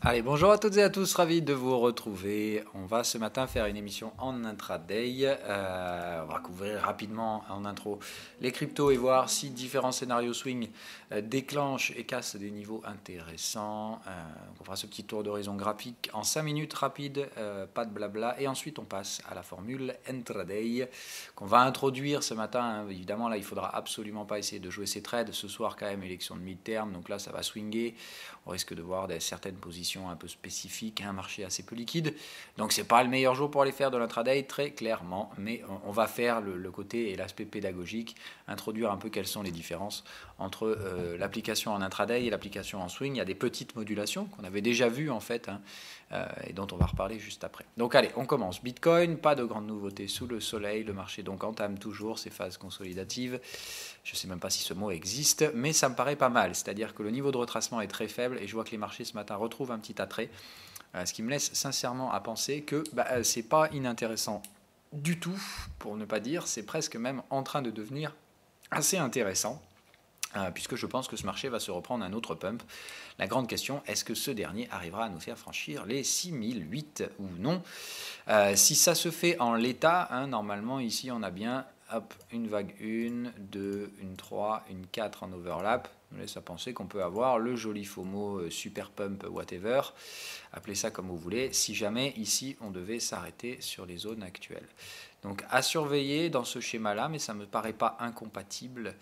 Allez, bonjour à toutes et à tous, ravi de vous retrouver. On va ce matin faire une émission en intraday. Euh, on va couvrir rapidement en intro les cryptos et voir si différents scénarios swing euh, déclenchent et cassent des niveaux intéressants. Euh, on fera ce petit tour d'horizon graphique en 5 minutes rapide, pas de blabla. Et ensuite, on passe à la formule intraday qu'on va introduire ce matin. Hein, évidemment, là, il faudra absolument pas essayer de jouer ses trades. Ce soir, quand même, élection de mi-terme, donc là, ça va swinger on risque de voir certaines positions un peu spécifiques, un marché assez peu liquide. Donc ce n'est pas le meilleur jour pour aller faire de l'intraday, très clairement, mais on, va faire le côté et l'aspect pédagogique, introduire un peu quelles sont les différences entre euh, l'application en intraday et l'application en swing. Il y a des petites modulations qu'on avait déjà vues en fait hein, euh, et dont on va reparler juste après. Donc allez, on commence. Bitcoin, pas de grandes nouveautés sous le soleil. Le marché donc entame toujours ses phases consolidatives. Je ne sais même pas si ce mot existe, mais ça me paraît pas mal. C'est-à-dire que le niveau de retracement est très faible et je vois que les marchés ce matin retrouvent un petit attrait. Euh, ce qui me laisse sincèrement à penser que bah, c'est pas inintéressant du tout, pour ne pas dire, c'est presque même en train de devenir assez intéressant euh, puisque je pense que ce marché va se reprendre un autre pump. La grande question, est-ce que ce dernier arrivera à nous faire franchir les 6008 ou non euh, Si ça se fait en l'état, hein, normalement ici on a bien une vague 1, 2, une 3, une 4 en overlap. On laisse à penser qu'on peut avoir le joli FOMO euh, super pump, whatever, appelez ça comme vous voulez, si jamais ici on devait s'arrêter sur les zones actuelles. Donc à surveiller dans ce schéma-là, mais ça ne me paraît pas incompatible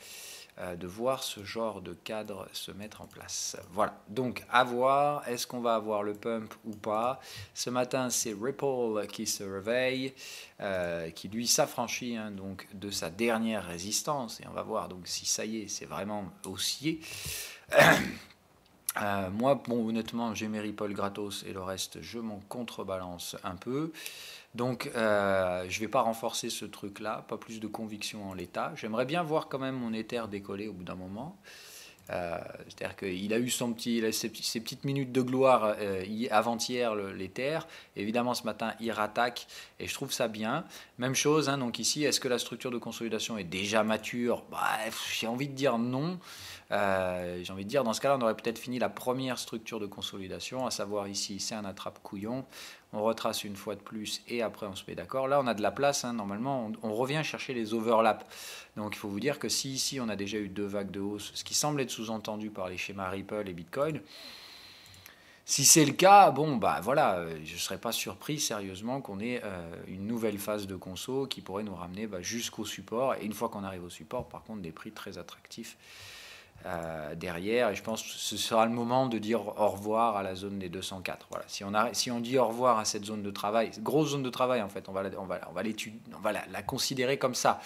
euh, de voir ce genre de cadre se mettre en place. Voilà, donc à voir, est-ce qu'on va avoir le pump ou pas Ce matin, c'est Ripple qui se réveille, euh, qui lui s'affranchit hein, donc de sa dernière résistance, et on va voir donc si ça y est, c'est vraiment haussier. Euh, moi, bon, honnêtement, j'ai mes Ripple gratos et le reste, je m'en contrebalance un peu. Donc, euh, je ne vais pas renforcer ce truc-là, pas plus de conviction en l'état. J'aimerais bien voir quand même mon éther décoller au bout d'un moment. Euh, c'est-à-dire qu'il a eu son petit, ses, petites minutes de gloire euh, avant-hier, l'éther. Évidemment, ce matin, il rattaque et je trouve ça bien. Même chose, hein, donc ici, est-ce que la structure de consolidation est déjà mature bah, J'ai envie de dire non. j'ai envie de dire, dans ce cas-là, on aurait peut-être fini la première structure de consolidation, à savoir ici, c'est un attrape-couillon on retrace une fois de plus et après on se met d'accord. Là, on a de la place. Hein. normalement, on, revient chercher les overlaps. Donc, il faut vous dire que si ici on a déjà eu deux vagues de hausse, ce qui semble être sous-entendu par les schémas Ripple et Bitcoin, si c'est le cas, bon, bah voilà, euh, je ne serais pas surpris sérieusement qu'on ait euh, une nouvelle phase de conso qui pourrait nous ramener bah, jusqu'au support. Et une fois qu'on arrive au support, par contre, des prix très attractifs. Euh, derrière. Et je pense que ce sera le moment de dire au revoir à la zone des 204. Voilà. Si on, a, si on dit au revoir à cette zone de travail, grosse zone de travail en fait, on va, la, on va, on va, on va la, considérer comme ça.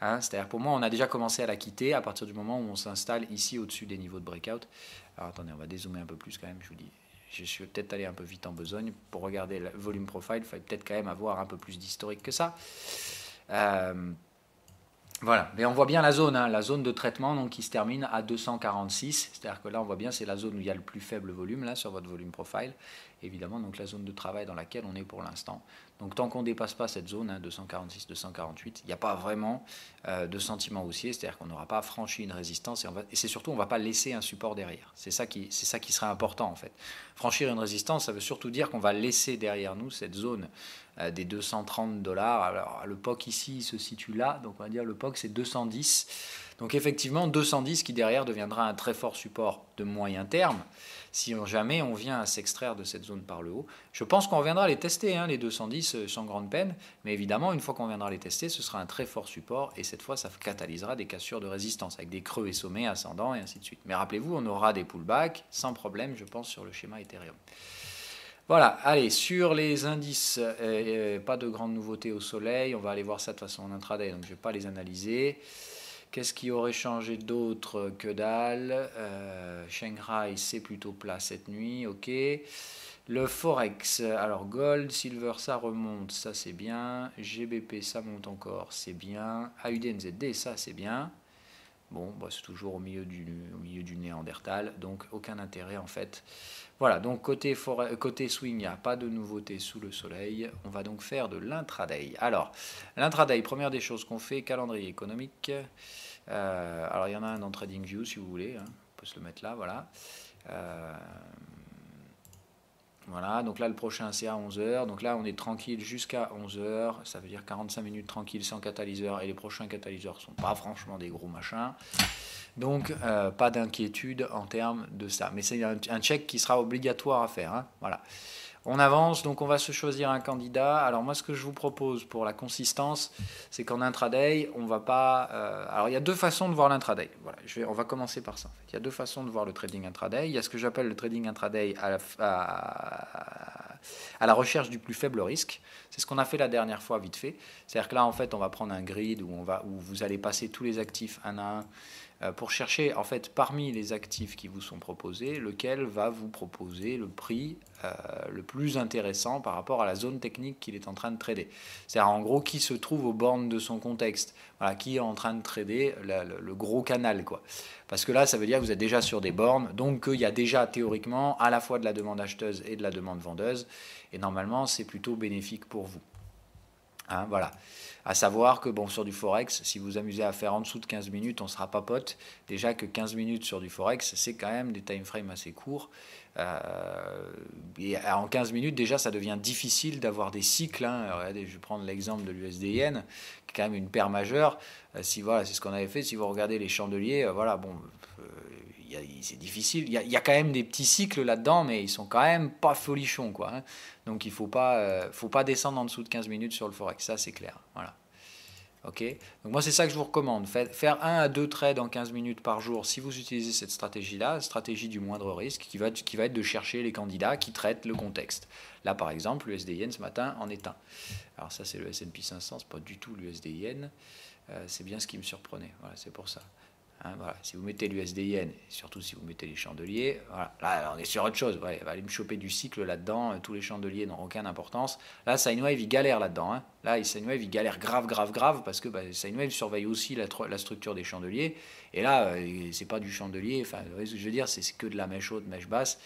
Hein. C'est-à-dire pour moi, on a déjà commencé à la quitter à partir du moment où on s'installe ici au-dessus des niveaux de breakout. Alors attendez, on va dézoomer un peu plus quand même, je vous dis. Je suis peut-être allé un peu vite en besogne. Pour regarder le volume profile, il fallait peut-être quand même avoir un peu plus d'historique que ça. Euh, voilà, mais on voit bien la zone, hein. la zone de traitement donc, qui se termine à 246, c'est-à-dire que là on voit bien c'est la zone où il y a le plus faible volume là sur votre volume profile, évidemment donc la zone de travail dans laquelle on est pour l'instant. Donc tant qu'on ne dépasse pas cette zone, 246-248, hein, il n'y a pas vraiment euh, de sentiment haussier, c'est-à-dire qu'on n'aura pas franchi une résistance et, c'est surtout on ne va pas laisser un support derrière. C'est ça, qui, ça serait important en fait. Franchir une résistance, ça veut surtout dire qu'on va laisser derrière nous cette zone euh, des 230 dollars. Alors le POC ici se situe là, donc on va dire le POC c'est 210. Donc effectivement 210 qui derrière deviendra un très fort support de moyen terme si jamais on vient à s'extraire de cette zone par le haut. Je pense qu'on viendra les tester, hein, les 210, euh, sans grande peine, mais évidemment, une fois qu'on viendra les tester, ce sera un très fort support, et cette fois, ça catalysera des cassures de résistance, avec des creux et sommets ascendants, et ainsi de suite. Mais rappelez-vous, on aura des pullbacks, sans problème, je pense, sur le schéma Ethereum. Voilà, allez, sur les indices, euh, euh, pas de grandes nouveautés au soleil, on va aller voir ça de façon en intraday, donc je ne vais pas les analyser. Qu'est-ce qui aurait changé d'autre que dalle euh, Shanghai, c'est plutôt plat cette nuit, ok. Le Forex, alors Gold, Silver, ça remonte, ça c'est bien. GBP, ça monte encore, c'est bien. AUDNZD, ça c'est bien. Bon, bah, c'est toujours au milieu du Néandertal, donc aucun intérêt en fait voilà, donc côté, swing, il n'y a pas de nouveauté sous le soleil. On va donc faire de l'intraday. Alors, l'intraday, première des choses qu'on fait, calendrier économique. Euh, alors, il y en a un dans TradingView si vous voulez. Hein. On peut se le mettre là, voilà. Euh, voilà, donc là le prochain c'est à 11h, donc là on est tranquille jusqu'à 11h, ça veut dire 45 minutes tranquille sans catalyseur, et les prochains catalyseurs sont pas franchement des gros machins. Donc euh, pas d'inquiétude en termes de ça, mais c'est un, check qui sera obligatoire à faire, hein. voilà. On avance, donc on va se choisir un candidat. Alors moi, ce que je vous propose pour la consistance, c'est qu'en intraday, on va pas. Euh, alors il y a deux façons de voir l'intraday. Voilà, on va commencer par ça. Il y a deux façons de voir le trading intraday. Il y a ce que j'appelle le trading intraday à la, la recherche du plus faible risque. C'est ce qu'on a fait la dernière fois, vite fait. C'est-à-dire que là, en fait, on va prendre un grid où on va où vous allez passer tous les actifs un à un euh, pour chercher en fait parmi les actifs qui vous sont proposés lequel va vous proposer le prix euh, le plus intéressant par rapport à la zone technique qu'il est en train de trader. C'est-à-dire en gros qui se trouve aux bornes de son contexte, voilà, qui est en train de trader le, gros canal quoi. Parce que là ça veut dire que vous êtes déjà sur des bornes, donc qu'il y a déjà théoriquement à la fois de la demande acheteuse et de la demande vendeuse, et normalement c'est plutôt bénéfique pour vous. Hein, voilà. À savoir que bon, sur du forex, si vous amusez à faire en dessous de 15 minutes, on sera pas pote. Déjà que 15 minutes sur du forex, c'est quand même des time frames assez courts. Euh, et en 15 minutes, déjà, ça devient difficile d'avoir des cycles. Hein. je vais prendre l'exemple de l'USDN, qui est quand même une paire majeure. Euh, si voilà, c'est ce qu'on avait fait. Si vous regardez les chandeliers, euh, voilà, bon, c'est difficile. Il y, a, quand même des petits cycles là-dedans, mais ils sont quand même pas folichons. Quoi, hein. Donc il ne euh, faut, pas, descendre en dessous de 15 minutes sur le forex, ça c'est clair. Voilà. ok Donc moi c'est ça que je vous recommande. Faire un à deux trades en 15 minutes par jour si vous utilisez cette stratégie-là, stratégie du moindre risque, qui va, qui va être de chercher les candidats qui traitent le contexte. Là par exemple, l'USDIN, ce matin en est un. Alors ça c'est le S&P 500, c'est pas du tout l'USDIN. Euh, c'est bien ce qui me surprenait, voilà, c'est pour ça. Hein, si vous mettez l'USDIN, surtout si vous mettez les chandeliers, voilà. là on est sur autre chose. Ouais, va aller me choper du cycle là-dedans, euh, tous les chandeliers n'ont aucune importance. Là, Sinewave, il galère là-dedans. Hein. Là, Signwave, il galère grave, grave, grave, parce que bah, surveille aussi la, structure des chandeliers. Et là, euh, c'est pas du chandelier, enfin, vous voyez ce que je veux dire, c'est que de la mèche haute, mèche basse,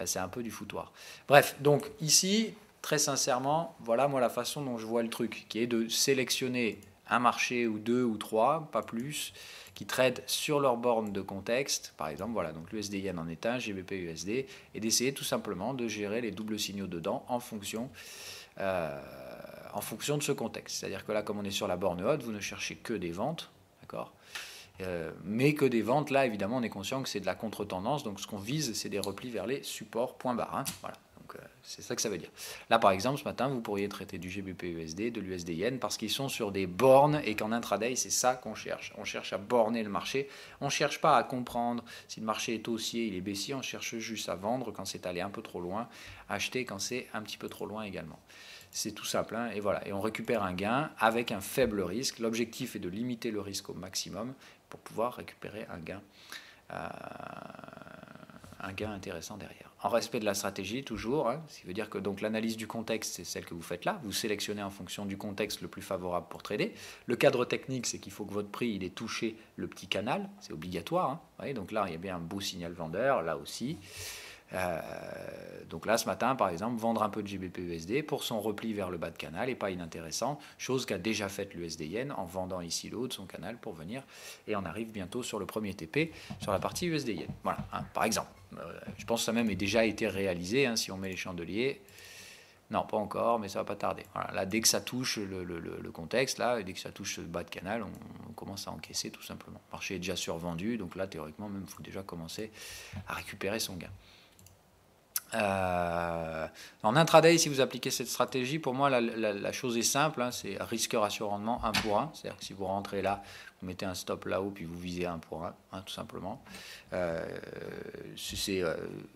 euh, c'est un peu du foutoir. Bref, donc ici, très sincèrement, voilà moi la façon dont je vois le truc, qui est de sélectionner un marché ou deux ou trois, pas plus, qui sur leur borne de contexte, par exemple, voilà, donc l'USD-Yen en état, un, GBP-USD, et d'essayer tout simplement de gérer les doubles signaux dedans en fonction, euh, en fonction de ce contexte. C'est-à-dire que là, comme on est sur la borne haute, vous ne cherchez que des ventes, d'accord euh, mais que des ventes, là, évidemment, on est conscient que c'est de la contre-tendance. Donc, ce qu'on vise, c'est des replis vers les supports, point barre. Hein, voilà. C'est ça que ça veut dire. Là, par exemple, ce matin, vous pourriez traiter du GBP-USD, de l'USD-Yen, parce qu'ils sont sur des bornes et qu'en intraday, c'est ça qu'on cherche. On cherche à borner le marché. On ne cherche pas à comprendre si le marché est haussier, il est baissier. On cherche juste à vendre quand c'est allé un peu trop loin, acheter quand c'est un petit peu trop loin également. C'est tout simple. Hein, et voilà. Et on récupère un gain avec un faible risque. L'objectif est de limiter le risque au maximum pour pouvoir récupérer un gain, euh, un gain intéressant derrière en respect de la stratégie toujours, hein. ce qui veut dire que donc l'analyse du contexte, c'est celle que vous faites là, vous sélectionnez en fonction du contexte le plus favorable pour trader. Le cadre technique, c'est qu'il faut que votre prix il ait touché le petit canal, c'est obligatoire. Hein. donc là, il y a bien un beau signal vendeur, là aussi. Euh, donc là, ce matin, par exemple, vendre un peu de GBP-USD pour son repli vers le bas de canal est pas inintéressant, chose qu'a déjà faite l'USD-Yen en vendant ici l'autre de son canal pour venir. Et on arrive bientôt sur le premier TP sur la partie USD-Yen. Voilà, hein, par exemple. Euh, je pense que ça même est déjà été réalisé hein, si on met les chandeliers. Non, pas encore, mais ça va pas tarder. là, dès que ça touche le, contexte, là, dès que ça touche le bas de canal, on, commence à encaisser tout simplement. Le marché est déjà survendu, donc là, théoriquement, même, il faut déjà commencer à récupérer son gain. Euh, en intraday, si vous appliquez cette stratégie, pour moi, la, chose est simple, hein, c'est risque ratio rendement 1 pour 1. C'est-à-dire que si vous rentrez là, vous mettez un stop là-haut, puis vous visez 1 pour 1, hein, tout simplement. Euh, c'est euh,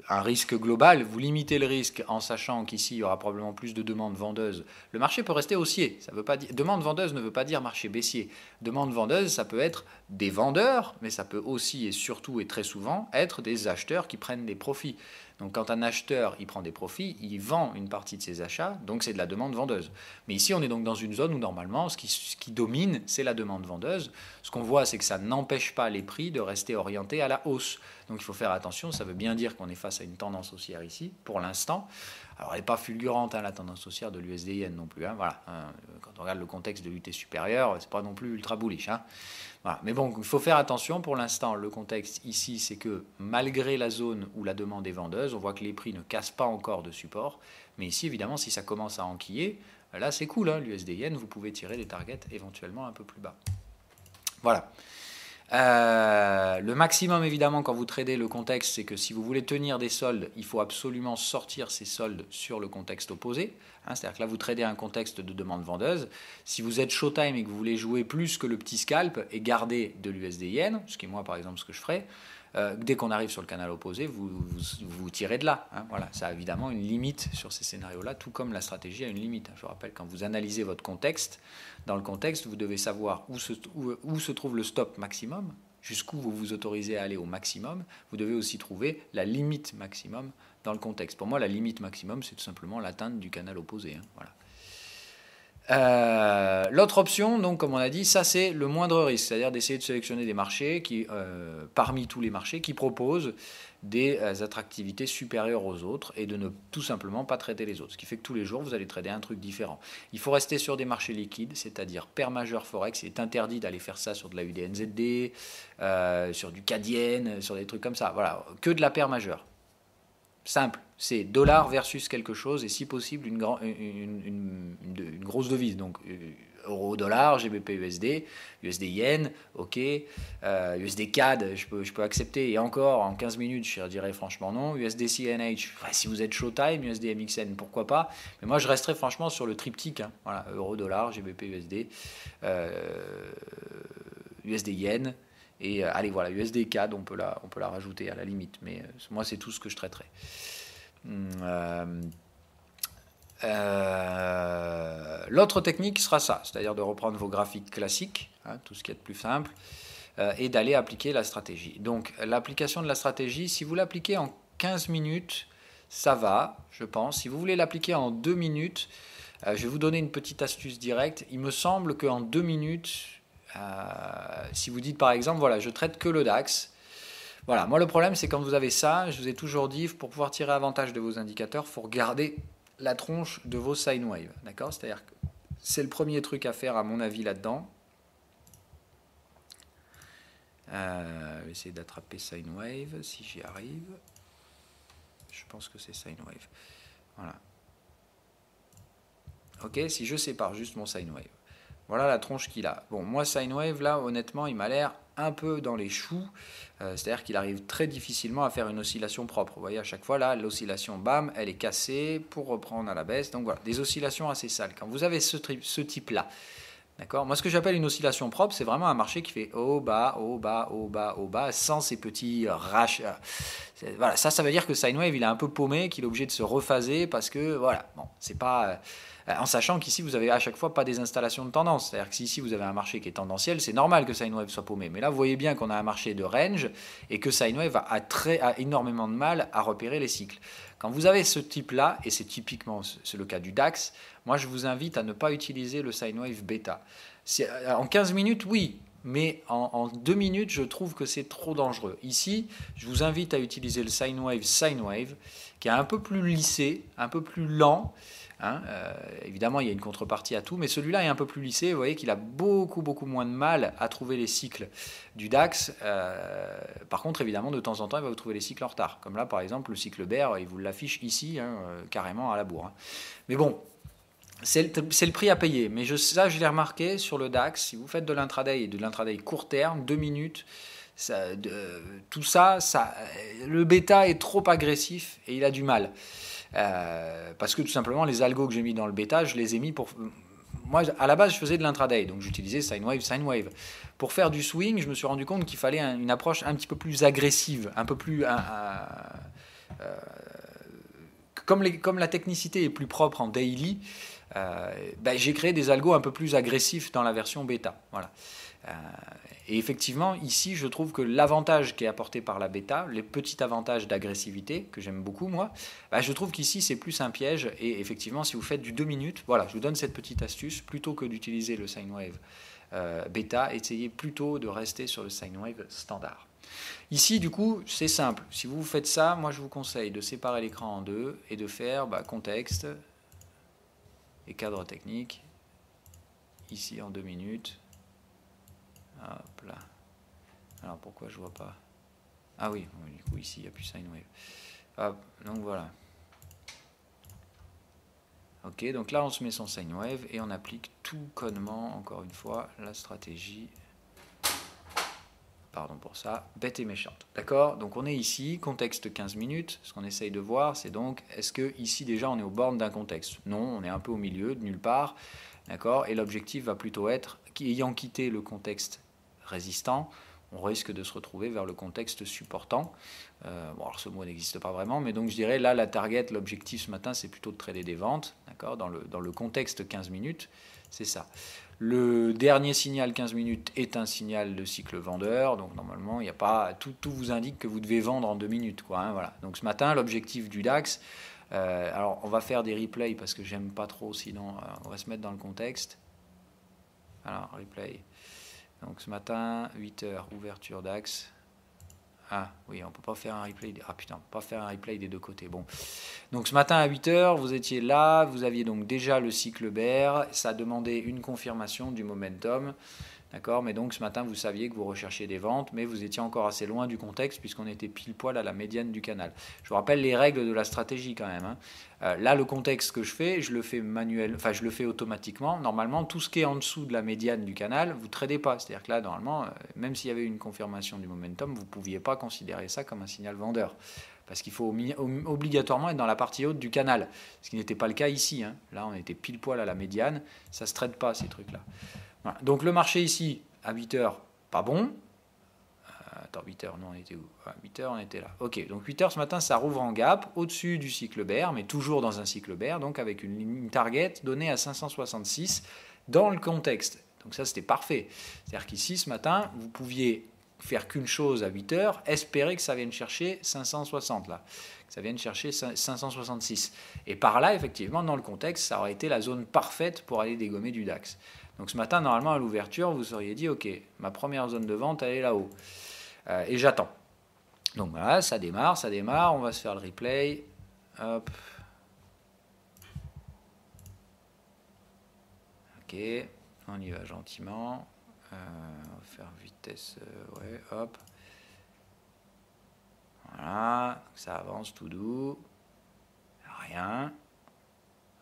un risque global. Vous limitez le risque en sachant qu'ici, il y aura probablement plus de demandes vendeuses. Le marché peut rester haussier. Ça veut pas dire... Demande vendeuse ne veut pas dire marché baissier. Demande vendeuse, ça peut être des vendeurs, mais ça peut aussi et surtout et très souvent être des acheteurs qui prennent des profits. Donc quand un acheteur il prend des profits, il vend une partie de ses achats, donc c'est de la demande vendeuse. Mais ici, on est donc dans une zone où normalement, ce qui, ce qui domine, c'est la demande vendeuse. Ce qu'on voit, c'est que ça n'empêche pas les prix de rester orientés à la hausse. Donc il faut faire attention, ça veut bien dire qu'on est face à une tendance haussière ici, pour l'instant. Alors, elle n'est pas fulgurante, hein, la tendance haussière de l'USDIN non plus. Hein, voilà. Hein. Quand on regarde le contexte de l'UT supérieur, c'est pas non plus ultra bullish. Hein. Voilà. Mais bon, il faut faire attention pour l'instant. Le contexte ici, c'est que malgré la zone où la demande est vendeuse, on voit que les prix ne cassent pas encore de support. Mais ici, évidemment, si ça commence à enquiller, là, c'est cool. Hein, L'USDIN, vous pouvez tirer des targets éventuellement un peu plus bas. Voilà. Euh, le maximum, évidemment, quand vous tradez le contexte, c'est que si vous voulez tenir des soldes, il faut absolument sortir ces soldes sur le contexte opposé. Hein, c'est-à-dire que là, vous tradez un contexte de demande vendeuse. Si vous êtes showtime et que vous voulez jouer plus que le petit scalp et garder de l'USD-Yen, ce qui est moi, par exemple, ce que je ferais, euh, dès qu'on arrive sur le canal opposé, vous vous, tirez de là. Hein, voilà, ça a évidemment une limite sur ces scénarios-là, tout comme la stratégie a une limite. Hein. Je rappelle, quand vous analysez votre contexte, dans le contexte, vous devez savoir où se, trouve le stop maximum, jusqu'où vous vous autorisez à aller au maximum. Vous devez aussi trouver la limite maximum dans le contexte. Pour moi, la limite maximum, c'est tout simplement l'atteinte du canal opposé. Hein, voilà. Euh, l'autre option, donc, comme on a dit, ça c'est le moindre risque, c'est-à-dire d'essayer de sélectionner des marchés qui, euh, parmi tous les marchés, qui proposent des euh, attractivités supérieures aux autres et de ne tout simplement pas traiter les autres. Ce qui fait que tous les jours, vous allez trader un truc différent. Il faut rester sur des marchés liquides, c'est-à-dire paire majeure forex. Il est interdit d'aller faire ça sur de la UDNZD, sur du CADIEN, sur des trucs comme ça. Voilà, que de la paire majeure. Simple c'est dollar versus quelque chose et si possible une, une, grosse devise. Donc euh, euro, dollar, GBP, USD, USD, yen, ok, USD, euh, CAD, je peux, je peux accepter. Et encore, en 15 minutes, je dirais franchement non. USD, CNH, si vous êtes Showtime, USD, MXN, pourquoi pas. Mais moi, je resterai franchement sur le triptyque. Hein. Voilà, euro, dollar, GBP, USD, USD, euh, yen. Et allez, voilà, USD, CAD, on peut, la, on peut la rajouter à la limite. Mais moi, c'est tout ce que je traiterai. Hmm, euh, euh, l'autre technique sera ça, c'est-à-dire de reprendre vos graphiques classiques, hein, tout ce qui est plus simple, euh, et d'aller appliquer la stratégie. Donc l'application de la stratégie, si vous l'appliquez en 15 minutes, ça va, je pense. Si vous voulez l'appliquer en 2 minutes, je vais vous donner une petite astuce directe. Il me semble qu'en 2 minutes, si vous dites par exemple, voilà, je traite que le DAX, voilà, moi le problème c'est quand vous avez ça, je vous ai toujours dit, pour pouvoir tirer avantage de vos indicateurs, il faut regarder la tronche de vos sine waves. D'accord C'est-à-dire que c'est le premier truc à faire à mon avis là-dedans. je euh, vais essayer d'attraper sine wave si j'y arrive. Je pense que c'est sine wave. Voilà. Ok, si je sépare juste mon sine wave. Voilà la tronche qu'il a. Bon, moi, Sinewave, là, honnêtement, il m'a l'air un peu dans les choux. Euh, c'est-à-dire qu'il arrive très difficilement à faire une oscillation propre. Vous voyez, à chaque fois, là, l'oscillation, bam, elle est cassée pour reprendre à la baisse. Donc voilà, des oscillations assez sales. Quand vous avez ce, ce type-là, D'accord Moi, ce que j'appelle une oscillation propre, c'est vraiment un marché qui fait haut, bas, haut, bas, haut, bas, haut, bas, sans ces petits euh, rachats. Voilà, ça, ça veut dire que Sinewave, il est un peu paumé, qu'il est obligé de se refaser parce que, voilà, bon, c'est pas. Euh, en sachant qu'ici, vous avez à chaque fois pas des installations de tendance. C'est-à-dire que si ici, vous avez un marché qui est tendanciel, c'est normal que Sinewave soit paumé. Mais là, vous voyez bien qu'on a un marché de range et que Sinewave a, très, a énormément de mal à repérer les cycles. Quand vous avez ce type-là, et c'est typiquement le cas du DAX, moi, je vous invite à ne pas utiliser le sine wave bêta. Euh, en 15 minutes, oui, mais en, en, deux minutes, je trouve que c'est trop dangereux. Ici, je vous invite à utiliser le sine wave, sine wave, qui est un peu plus lissé, un peu plus lent. Hein, euh, évidemment, il y a une contrepartie à tout, mais celui-là est un peu plus lissé. Vous voyez qu'il a beaucoup, beaucoup moins de mal à trouver les cycles du DAX. Euh, par contre, évidemment, de temps en temps, il va vous trouver les cycles en retard. Comme là, par exemple, le cycle BER, il vous l'affiche ici, hein, carrément à la bourre. Hein. Mais bon, c'est le, prix à payer. Mais je, ça, je l'ai remarqué sur le DAX. Si vous faites de l'intraday et de l'intraday court terme, deux minutes, tout ça, ça, le bêta est trop agressif et il a du mal. Euh, parce que tout simplement, les algos que j'ai mis dans le bêta, je les ai mis pour. Moi, à la base, je faisais de l'intraday, donc j'utilisais sine wave, sine wave. Pour faire du swing, je me suis rendu compte qu'il fallait une approche un petit peu plus agressive, un peu plus. Euh, comme, comme, la technicité est plus propre en daily, euh, bah, j'ai créé des algos un peu plus agressifs dans la version bêta. Voilà. Euh, et effectivement, ici, je trouve que l'avantage qui est apporté par la bêta, les petits avantages d'agressivité, que j'aime beaucoup moi, bah, je trouve qu'ici, c'est plus un piège. Et effectivement, si vous faites du 2 minutes, voilà, je vous donne cette petite astuce, plutôt que d'utiliser le sine wave euh, bêta, essayez plutôt de rester sur le sine wave standard. Ici, du coup, c'est simple. Si vous faites ça, moi je vous conseille de séparer l'écran en deux et de faire bah, contexte, et cadre technique. Ici en deux minutes. Hop là. Alors pourquoi je vois pas Ah oui, du coup ici il n'y a plus wave. Hop, donc voilà. Ok, donc là on se met son wave et on applique tout connement, encore une fois, la stratégie pardon pour ça, bête et méchante. D'accord Donc on est ici, contexte 15 minutes. Ce qu'on essaye de voir, c'est donc, est-ce que ici déjà on est aux bornes d'un contexte Non, on est un peu au milieu, de nulle part. D'accord Et l'objectif va plutôt être, ayant quitté le contexte résistant, on risque de se retrouver vers le contexte supportant. Euh, bon, alors ce mot n'existe pas vraiment, mais donc je dirais là, la target, l'objectif ce matin, c'est plutôt de trader des ventes, d'accord dans le, dans le contexte 15 minutes. C'est ça. Le dernier signal 15 minutes est un signal de cycle vendeur, donc normalement il n'y a pas tout, vous indique que vous devez vendre en deux minutes quoi. Hein, voilà. Donc ce matin l'objectif du DAX, euh, alors on va faire des replays parce que j'aime pas trop sinon euh, on va se mettre dans le contexte. Alors replay. Donc ce matin 8 h ouverture DAX. Ah oui, on peut pas faire un replay. Ah putain, peut pas faire un replay des deux côtés. Bon. Donc ce matin à 8h, vous étiez là, vous aviez donc déjà le cycle BER, ça demandait une confirmation du momentum. D'accord Mais donc ce matin, vous saviez que vous recherchiez des ventes, mais vous étiez encore assez loin du contexte puisqu'on était pile poil à la médiane du canal. Je vous rappelle les règles de la stratégie quand même. Hein. Euh, là, le contexte que je fais, je le fais manuel, enfin je le fais automatiquement. Normalement, tout ce qui est en dessous de la médiane du canal, vous tradez pas. C'est-à-dire que là, normalement, euh, même s'il y avait une confirmation du momentum, vous ne pouviez pas considérer ça comme un signal vendeur parce qu'il faut obligatoirement être dans la partie haute du canal, ce qui n'était pas le cas ici. Hein. Là, on était pile poil à la médiane, ça se traite pas ces trucs-là. Donc le marché ici, à 8 h pas bon. Euh, attends, 8 h non, on était où 8 ah, h on était là. Ok, donc 8 h ce matin, ça rouvre en gap au-dessus du cycle bear, mais toujours dans un cycle bear, donc avec une, une target donnée à 566 dans le contexte. Donc ça, c'était parfait. C'est-à-dire qu'ici, ce matin, vous pouviez faire qu'une chose à 8 h espérer que ça vienne chercher 560 là, que ça vienne chercher 566. Et par là, effectivement, dans le contexte, ça aurait été la zone parfaite pour aller dégommer du DAX. Donc ce matin, normalement, à l'ouverture, vous auriez dit, OK, ma première zone de vente, elle est là-haut. Euh, et j'attends. Donc voilà, ça démarre, ça démarre, on va se faire le replay. Hop. Ok, on y va gentiment. Euh, on va faire vitesse, euh, ouais, hop. Voilà, ça avance tout doux. Rien,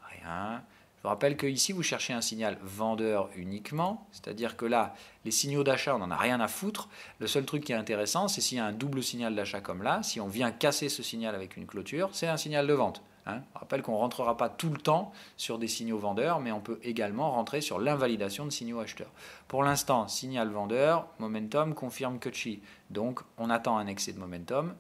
rien. Je vous rappelle que ici vous cherchez un signal vendeur uniquement, c'est-à-dire que là, les signaux d'achat, on n'en a rien à foutre. Le seul truc qui est intéressant, c'est s'il y a un double signal d'achat comme là, si on vient casser ce signal avec une clôture, c'est un signal de vente. Hein je rappelle qu'on ne rentrera pas tout le temps sur des signaux vendeurs, mais on peut également rentrer sur l'invalidation de signaux acheteurs. Pour l'instant, signal vendeur, momentum confirme Chi. Donc on attend un excès de momentum.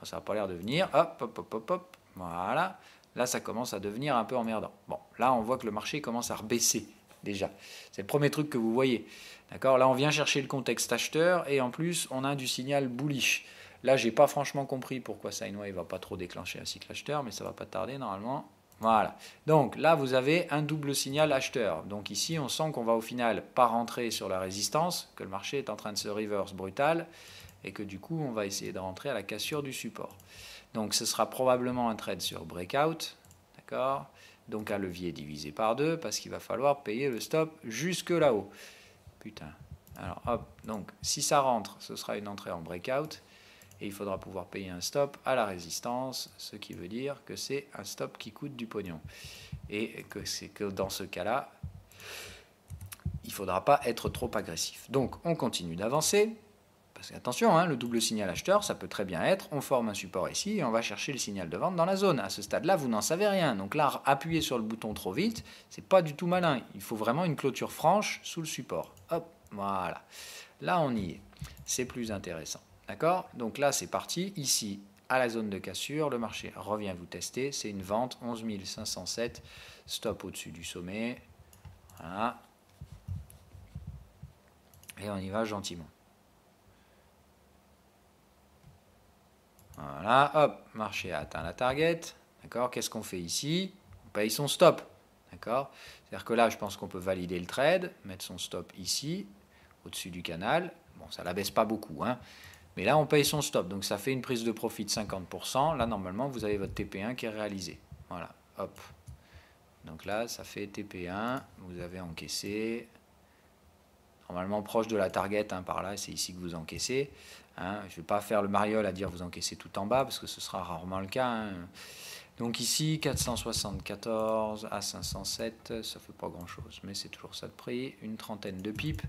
Ah, ça n'a pas l'air de venir. Hop, hop, hop, hop, hop. Voilà. Là, ça commence à devenir un peu emmerdant. Bon, là, on voit que le marché commence à rebaisser déjà. C'est le premier truc que vous voyez. D'accord Là, on vient chercher le contexte acheteur et en plus, on a du signal bullish. Là, je n'ai pas franchement compris pourquoi ne va pas trop déclencher un cycle acheteur, mais ça va pas tarder normalement. Voilà. Donc là, vous avez un double signal acheteur. Donc ici, on sent qu'on va au final pas rentrer sur la résistance, que le marché est en train de se reverse brutal et que du coup, on va essayer de rentrer à la cassure du support. Donc ce sera probablement un trade sur breakout, d'accord Donc un levier divisé par deux, parce qu'il va falloir payer le stop jusque là-haut. Putain. Alors hop, donc si ça rentre, ce sera une entrée en breakout et il faudra pouvoir payer un stop à la résistance, ce qui veut dire que c'est un stop qui coûte du pognon. Et que c'est que dans ce cas-là, il faudra pas être trop agressif. Donc on continue d'avancer. Attention, hein, le double signal acheteur, ça peut très bien être on forme un support ici et on va chercher le signal de vente dans la zone. À ce stade-là, vous n'en savez rien. Donc là, appuyer sur le bouton trop vite, c'est pas du tout malin. Il faut vraiment une clôture franche sous le support. Hop, voilà. Là, on y est. C'est plus intéressant. D'accord Donc là, c'est parti. Ici, à la zone de cassure, le marché revient vous tester. C'est une vente 11 507. Stop au-dessus du sommet. Voilà. Et on y va gentiment. Voilà, hop, marché a atteint la target. D'accord Qu'est-ce qu'on fait ici On paye son stop. D'accord C'est-à-dire que là, je pense qu'on peut valider le trade, mettre son stop ici, au-dessus du canal. Bon, ça ne la baisse pas beaucoup. Hein. Mais là, on paye son stop. Donc, ça fait une prise de profit de 50%. Là, normalement, vous avez votre TP1 qui est réalisé. Voilà, hop. Donc là, ça fait TP1. Vous avez encaissé. Normalement, proche de la target, hein, par là, c'est ici que vous encaissez. Hein. je ne vais pas faire le mariole à dire vous encaissez tout en bas, parce que ce sera rarement le cas. Hein. Donc ici, 474 à 507, ça fait pas grand-chose, mais c'est toujours ça de prix. Une trentaine de pipes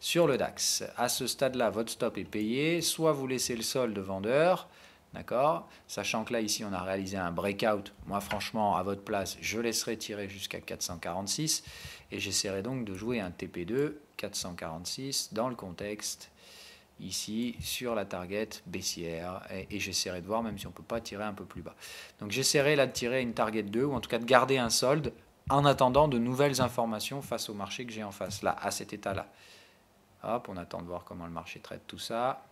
sur le DAX. À ce stade-là, votre stop est payé. Soit vous laissez le solde vendeur, d'accord Sachant que là, ici, on a réalisé un breakout. Moi, franchement, à votre place, je laisserai tirer jusqu'à 446. Et j'essaierai donc de jouer un TP2 446 dans le contexte ici sur la target baissière et, j'essaierai de voir même si on ne peut pas tirer un peu plus bas. Donc j'essaierai là de tirer une target 2 ou en tout cas de garder un solde en attendant de nouvelles informations face au marché que j'ai en face là, à cet état-là. Hop, on attend de voir comment le marché traite tout ça.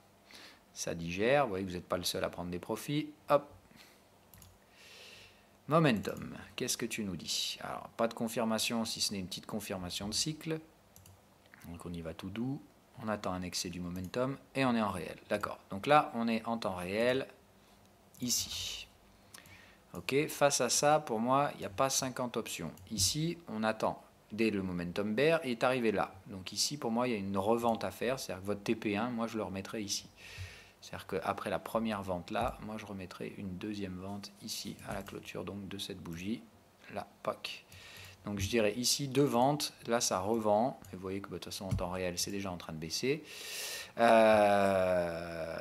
Ça digère, vous voyez que vous n'êtes pas le seul à prendre des profits. Hop, Momentum, qu'est-ce que tu nous dis Alors, pas de confirmation si ce n'est une petite confirmation de cycle. Donc on y va tout doux on attend un excès du momentum et on est en réel. D'accord. Donc là, on est en temps réel ici. Ok. Face à ça, pour moi, il n'y a pas 50 options. Ici, on attend. Dès le momentum bear, est arrivé là. Donc ici, pour moi, il y a une revente à faire. C'est-à-dire que votre TP1, moi, je le remettrai ici. C'est-à-dire qu'après la première vente là, moi, je remettrai une deuxième vente ici à la clôture donc de cette bougie. Là, POC. Donc je dirais ici deux ventes, là ça revend, et vous voyez que bah, de toute façon en temps réel c'est déjà en train de baisser. Euh,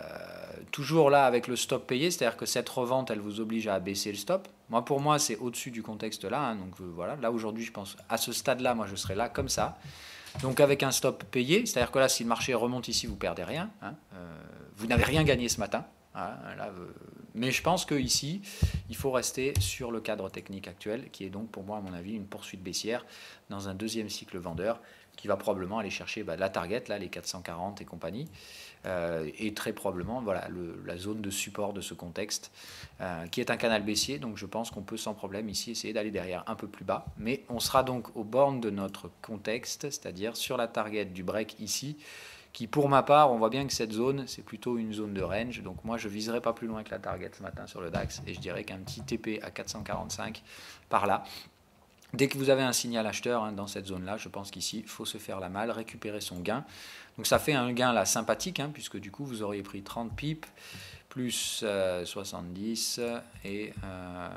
toujours là avec le stop payé, c'est-à-dire que cette revente elle vous oblige à baisser le stop. Moi pour moi c'est au-dessus du contexte là, hein, donc euh, voilà, là aujourd'hui je pense à ce stade là moi je serais là comme ça. Donc avec un stop payé, c'est-à-dire que là si le marché remonte ici vous perdez rien, hein. euh, vous n'avez rien gagné ce matin, hein. là, mais je pense qu'ici, il faut rester sur le cadre technique actuel, qui est donc pour moi, à mon avis, une poursuite baissière dans un deuxième cycle vendeur qui va probablement aller chercher bah, la target, là, les 440 et compagnie, euh, et très probablement voilà, la zone de support de ce contexte, euh, qui est un canal baissier, donc je pense qu'on peut sans problème ici essayer d'aller derrière un peu plus bas, mais on sera donc aux bornes de notre contexte, c'est-à-dire sur la target du break ici, qui pour ma part, on voit bien que cette zone, c'est plutôt une zone de range. Donc moi, je viserai pas plus loin que la target ce matin sur le DAX et je dirais qu'un petit TP à 445 par là. Dès que vous avez un signal acheteur hein, dans cette zone-là, je pense qu'ici, il faut se faire la malle, récupérer son gain. Donc ça fait un gain là sympathique, hein, puisque du coup, vous auriez pris 30 pips, plus 70 euh, et... Euh,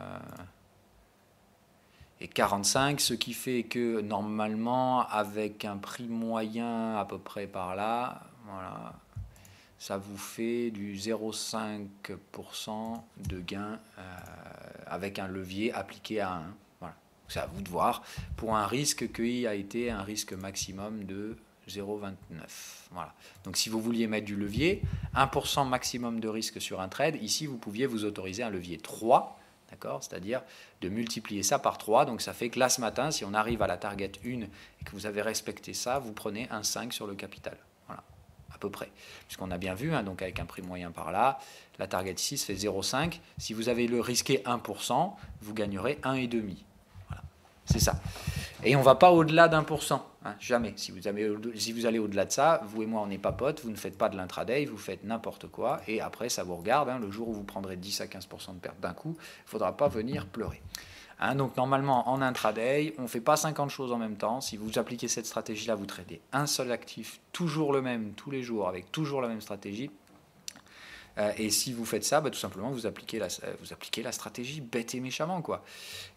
et 45, ce qui fait que normalement, avec un prix moyen à peu près par là, voilà, ça vous fait du 0,5% de gain euh, avec un levier appliqué à 1. Voilà. C'est à vous de voir pour un risque qui a été un risque maximum de 0,29. Voilà. Donc si vous vouliez mettre du levier, 1% maximum de risque sur un trade, ici vous pouviez vous autoriser un levier 3 c'est-à-dire de multiplier ça par 3. Donc ça fait que là ce matin, si on arrive à la target 1 et que vous avez respecté ça, vous prenez un 5 sur le capital. Voilà, à peu près. Puisqu'on a bien vu, hein, donc avec un prix moyen par là, la target 6 fait 0,5. Si vous avez le risqué 1%, vous gagnerez 1,5. C'est ça. Et on va pas au-delà d'un pour cent. Hein, jamais. Si vous, avez, si vous allez au-delà de ça, vous et moi, on n'est pas potes, vous ne faites pas de l'intraday, vous faites n'importe quoi, et après, ça vous regarde. Hein, le jour où vous prendrez 10 à 15% de perte d'un coup, il ne faudra pas venir pleurer. Hein, donc, normalement, en intraday, on ne fait pas 50 choses en même temps. Si vous appliquez cette stratégie-là, vous tradez un seul actif, toujours le même, tous les jours, avec toujours la même stratégie, euh, et si vous faites ça, bah, tout simplement, euh, vous appliquez, la, stratégie bête et méchamment. Quoi.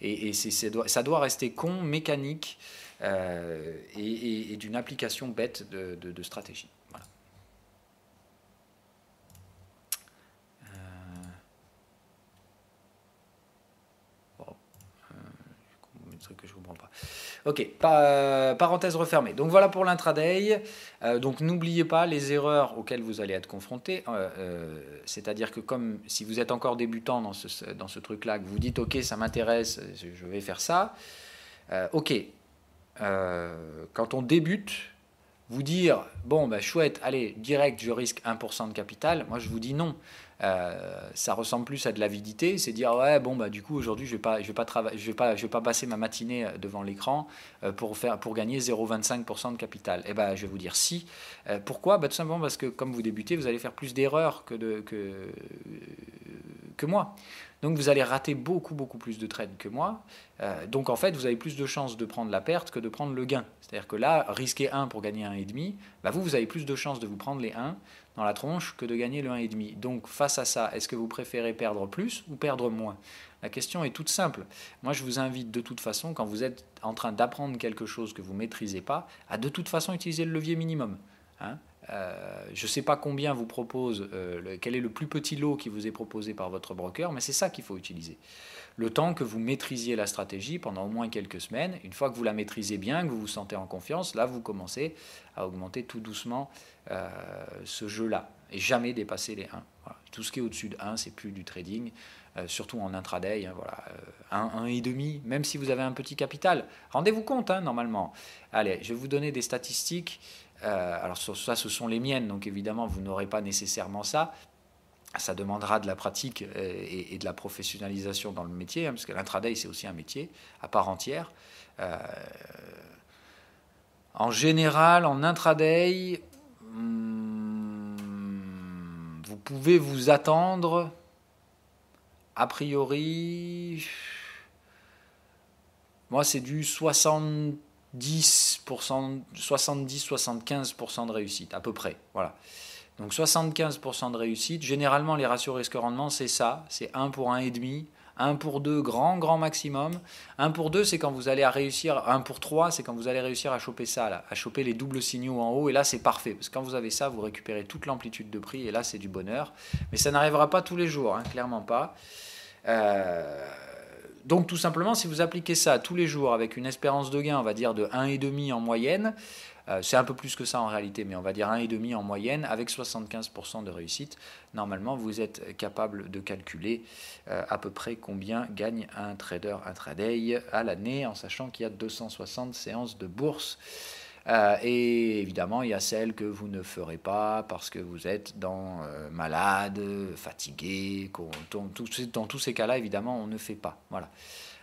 Et, ça, doit, rester con, mécanique, euh, et, d'une application bête de stratégie. truc que je comprends pas. Ok, parenthèse refermée. Donc voilà pour l'intraday. Euh, donc n'oubliez pas les erreurs auxquelles vous allez être confronté. Euh, euh, c'est-à-dire que comme si vous êtes encore débutant dans ce, dans ce truc-là, que vous dites ok ça m'intéresse, je vais faire ça. ok, quand on débute, vous dire bon bah chouette, allez direct je risque 1% de capital. Moi je vous dis non. Euh, ça ressemble plus à de l'avidité, c'est dire ouais bon bah du coup aujourd'hui je vais pas je vais pas je vais pas je vais pas passer ma matinée euh, devant l'écran euh, pour faire pour gagner 0,25% de capital. Et eh ben je vais vous dire si. pourquoi bah, tout simplement parce que comme vous débutez vous allez faire plus d'erreurs que de que que moi. Donc vous allez rater beaucoup beaucoup plus de trades que moi. donc en fait vous avez plus de chances de prendre la perte que de prendre le gain. C'est-à-dire que là risquer 1 pour gagner 1,5, bah vous vous avez plus de chances de vous prendre les 1 dans la tronche que de gagner le 1,5. Donc face à ça, est-ce que vous préférez perdre plus ou perdre moins La question est toute simple. Moi, je vous invite de toute façon, quand vous êtes en train d'apprendre quelque chose que vous ne maîtrisez pas, à de toute façon utiliser le levier minimum. Hein. Euh, je ne sais pas combien vous propose, euh, quel est le plus petit lot qui vous est proposé par votre broker, mais c'est ça qu'il faut utiliser le temps que vous maîtrisiez la stratégie pendant au moins quelques semaines. Une fois que vous la maîtrisez bien, que vous vous sentez en confiance, là, vous commencez à augmenter tout doucement euh, ce jeu-là et jamais dépasser les 1. Tout ce qui est au-dessus de 1, c'est plus du trading, euh, surtout en intraday. Hein, voilà, 1, euh, demi, même si vous avez un petit capital. Rendez-vous compte, hein, normalement. Allez, je vais vous donner des statistiques. alors ça, ce sont les miennes, donc évidemment, vous n'aurez pas nécessairement ça ça demandera de la pratique euh, et, de la professionnalisation dans le métier, hein, parce que l'intraday, c'est aussi un métier à part entière. Euh, en général, en intraday, hmm, vous pouvez vous attendre, a priori, moi, c'est du 70%, 70-75% de réussite, à peu près. Voilà. Donc 75% de réussite. Généralement, les ratios risque-rendement, c'est ça. C'est 1 pour 1,5. 1 pour 2, grand, grand maximum. 1 pour 2, c'est quand vous allez réussir. 1 pour 3, c'est quand vous allez réussir à choper ça, à choper les doubles signaux en haut. Et là, c'est parfait. Parce que quand vous avez ça, vous récupérez toute l'amplitude de prix. Et là, c'est du bonheur. Mais ça n'arrivera pas tous les jours, hein, clairement pas. Euh, donc tout simplement, si vous appliquez ça tous les jours avec une espérance de gain, on va dire de 1,5 en moyenne, euh, c'est un peu plus que ça en réalité, mais on va dire 1,5 en moyenne, avec 75% de réussite, normalement vous êtes capable de calculer euh, à peu près combien gagne un trader intraday à l'année, en sachant qu'il y a 260 séances de bourse. Euh, et évidemment, il y a celles que vous ne ferez pas parce que vous êtes dans, malade, fatigué. Dans, tous ces cas-là, évidemment, on ne fait pas. Voilà.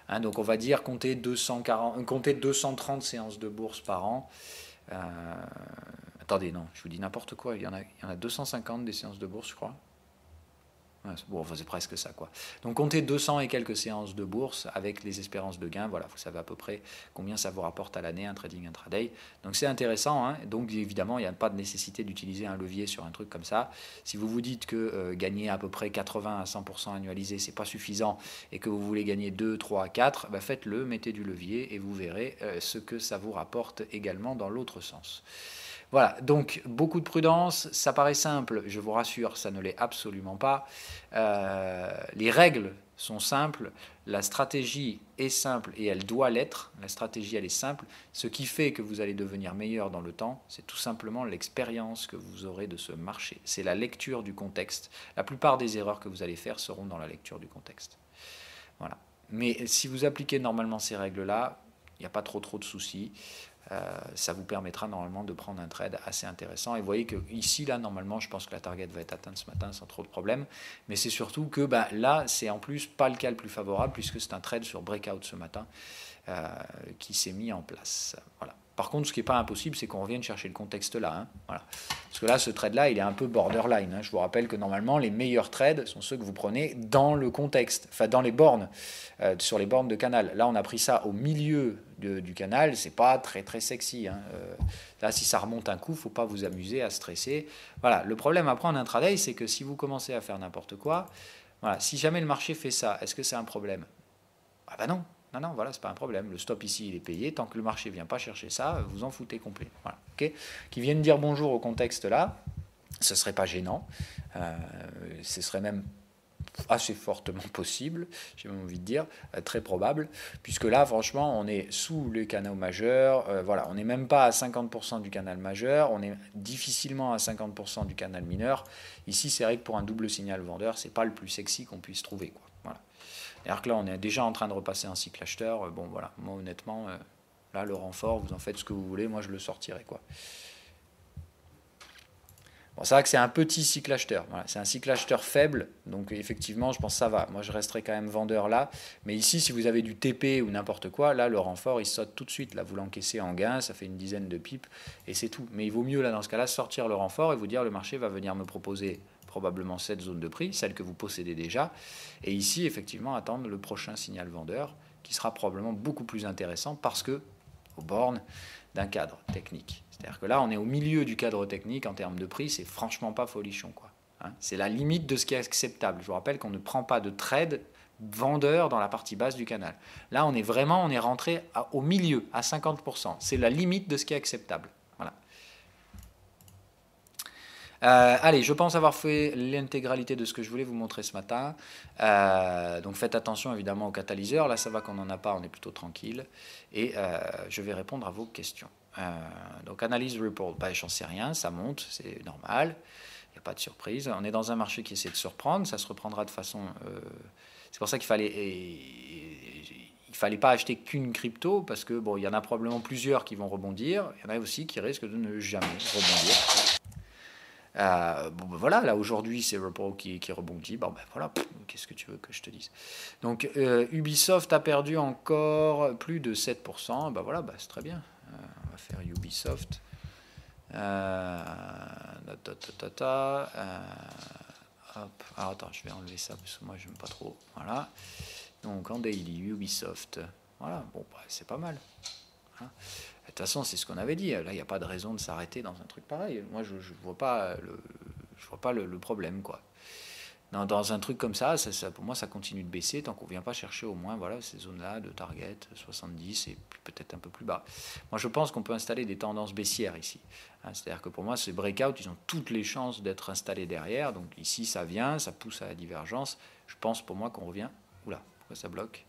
Hein, donc on va dire compter, 240, compter 230 séances de bourse par an. Euh, attendez, non, je vous dis n'importe quoi. Il y, en a, il y en a 250 des séances de bourse, je crois. Bon, c'est presque ça, quoi. Donc, comptez 200 et quelques séances de bourse avec les espérances de gains. Voilà, vous savez à peu près combien ça vous rapporte à l'année un trading intraday. Donc, c'est intéressant. Hein. Donc, évidemment, il n'y a pas de nécessité d'utiliser un levier sur un truc comme ça. Si vous vous dites que euh, gagner à peu près 80 à 100% annualisé, c'est pas suffisant et que vous voulez gagner 2, 3, 4, bah faites-le, mettez du levier et vous verrez euh, ce que ça vous rapporte également dans l'autre sens. Voilà, donc beaucoup de prudence, ça paraît simple, je vous rassure, ça ne l'est absolument pas. Euh, les règles sont simples, la stratégie est simple et elle doit l'être, la stratégie elle est simple, ce qui fait que vous allez devenir meilleur dans le temps, c'est tout simplement l'expérience que vous aurez de ce marché, c'est la lecture du contexte. La plupart des erreurs que vous allez faire seront dans la lecture du contexte. Voilà. Mais si vous appliquez normalement ces règles-là, il n'y a pas trop trop de soucis. Euh, ça vous permettra normalement de prendre un trade assez intéressant. Et vous voyez que ici, là, normalement, je pense que la target va être atteinte ce matin sans trop de problèmes. Mais c'est surtout que ben, là, c'est en plus pas le cas le plus favorable puisque c'est un trade sur breakout ce matin euh, qui s'est mis en place. Voilà. Par contre, ce qui n'est pas impossible, c'est qu'on revienne chercher le contexte là. Hein. Voilà. Parce que là, ce trade-là, il est un peu borderline. Hein. Je vous rappelle que normalement, les meilleurs trades sont ceux que vous prenez dans le contexte, enfin dans les bornes, euh, sur les bornes de canal. Là, on a pris ça au milieu du canal, c'est pas très très sexy. Hein. Euh, là, si ça remonte un coup, faut pas vous amuser à stresser. Voilà, le problème après en intraday, c'est que si vous commencez à faire n'importe quoi, voilà, si jamais le marché fait ça, est-ce que c'est un problème Ah bah ben non, non, non, voilà, c'est pas un problème. Le stop ici, il est payé. Tant que le marché vient pas chercher ça, vous en foutez complet. Voilà, ok Qui viennent dire bonjour au contexte là, ce serait pas gênant. Euh, ce serait même assez fortement possible, j'ai même envie de dire, euh, très probable, puisque là, franchement, on est sous le canal majeur, euh, voilà, on n'est même pas à 50% du canal majeur, on est difficilement à 50% du canal mineur. Ici, c'est vrai que pour un double signal vendeur, c'est pas le plus sexy qu'on puisse trouver, quoi. Voilà. Alors que là, on est déjà en train de repasser un cycle acheteur, euh, bon, voilà, moi, honnêtement, là, le renfort, vous en faites ce que vous voulez, moi, je le sortirai, quoi c'est vrai que c'est un petit cycle acheteur. C'est un cycle acheteur faible. Donc, effectivement, je pense que ça va. Moi, je resterai quand même vendeur là. Mais ici, si vous avez du TP ou n'importe quoi, là, le renfort, il saute tout de suite. Là, vous l'encaissez en gain, ça fait une dizaine de pipes et c'est tout. Mais il vaut mieux, là, dans ce cas-là, sortir le renfort et vous dire le marché va venir me proposer probablement cette zone de prix, celle que vous possédez déjà. Et ici, effectivement, attendre le prochain signal vendeur qui sera probablement beaucoup plus intéressant parce que aux bornes d'un cadre technique. C'est-à-dire que là, on est au milieu du cadre technique en termes de prix, c'est franchement pas folichon. Quoi. Hein. c'est la limite de ce qui est acceptable. Je vous rappelle qu'on ne prend pas de trade vendeur dans la partie basse du canal. Là, on est vraiment, on est rentré au milieu, à 50%. C'est la limite de ce qui est acceptable. Euh, allez, je pense avoir fait l'intégralité de ce que je voulais vous montrer ce matin. Euh, donc faites attention évidemment au catalyseur. Là, ça va qu'on n'en a pas, on est plutôt tranquille. Et euh, je vais répondre à vos questions. Euh, donc analyse report, je j'en sais rien, ça monte, c'est normal, il n'y a pas de surprise. On est dans un marché qui essaie de surprendre, ça se reprendra de façon... Euh, c'est pour ça qu'il fallait... Et, il fallait pas acheter qu'une crypto parce que bon, il y en a probablement plusieurs qui vont rebondir. Il y en a aussi qui risquent de ne jamais rebondir. Euh, bon, ben voilà, là aujourd'hui c'est report qui, rebondit. Bon, ben voilà, qu'est-ce que tu veux que je te dise Donc Ubisoft a perdu encore plus de 7%. Ben voilà, ben c'est très bien. Euh, on va faire Ubisoft. Euh, euh, hop. Ah, attends, je vais enlever ça parce que moi j'aime pas trop. Voilà. Donc en daily, Ubisoft. Voilà, bon, bah, c'est pas mal. Hein. de toute façon, c'est ce qu'on avait dit. Là, il n'y a pas de raison de s'arrêter dans un truc pareil. Moi, je ne vois pas le, je vois pas le problème, quoi dans, un truc comme ça, pour moi, ça continue de baisser tant qu'on ne vient pas chercher au moins ces zones-là de target 70 et peut-être un peu plus bas. Moi, je pense qu'on peut installer des tendances baissières ici. Hein. C'est-à-dire que pour moi, ces breakouts, ils ont toutes les chances d'être installés derrière. Donc ici, ça vient, ça pousse à la divergence. Je pense pour moi qu'on revient. Oula, pourquoi ça bloque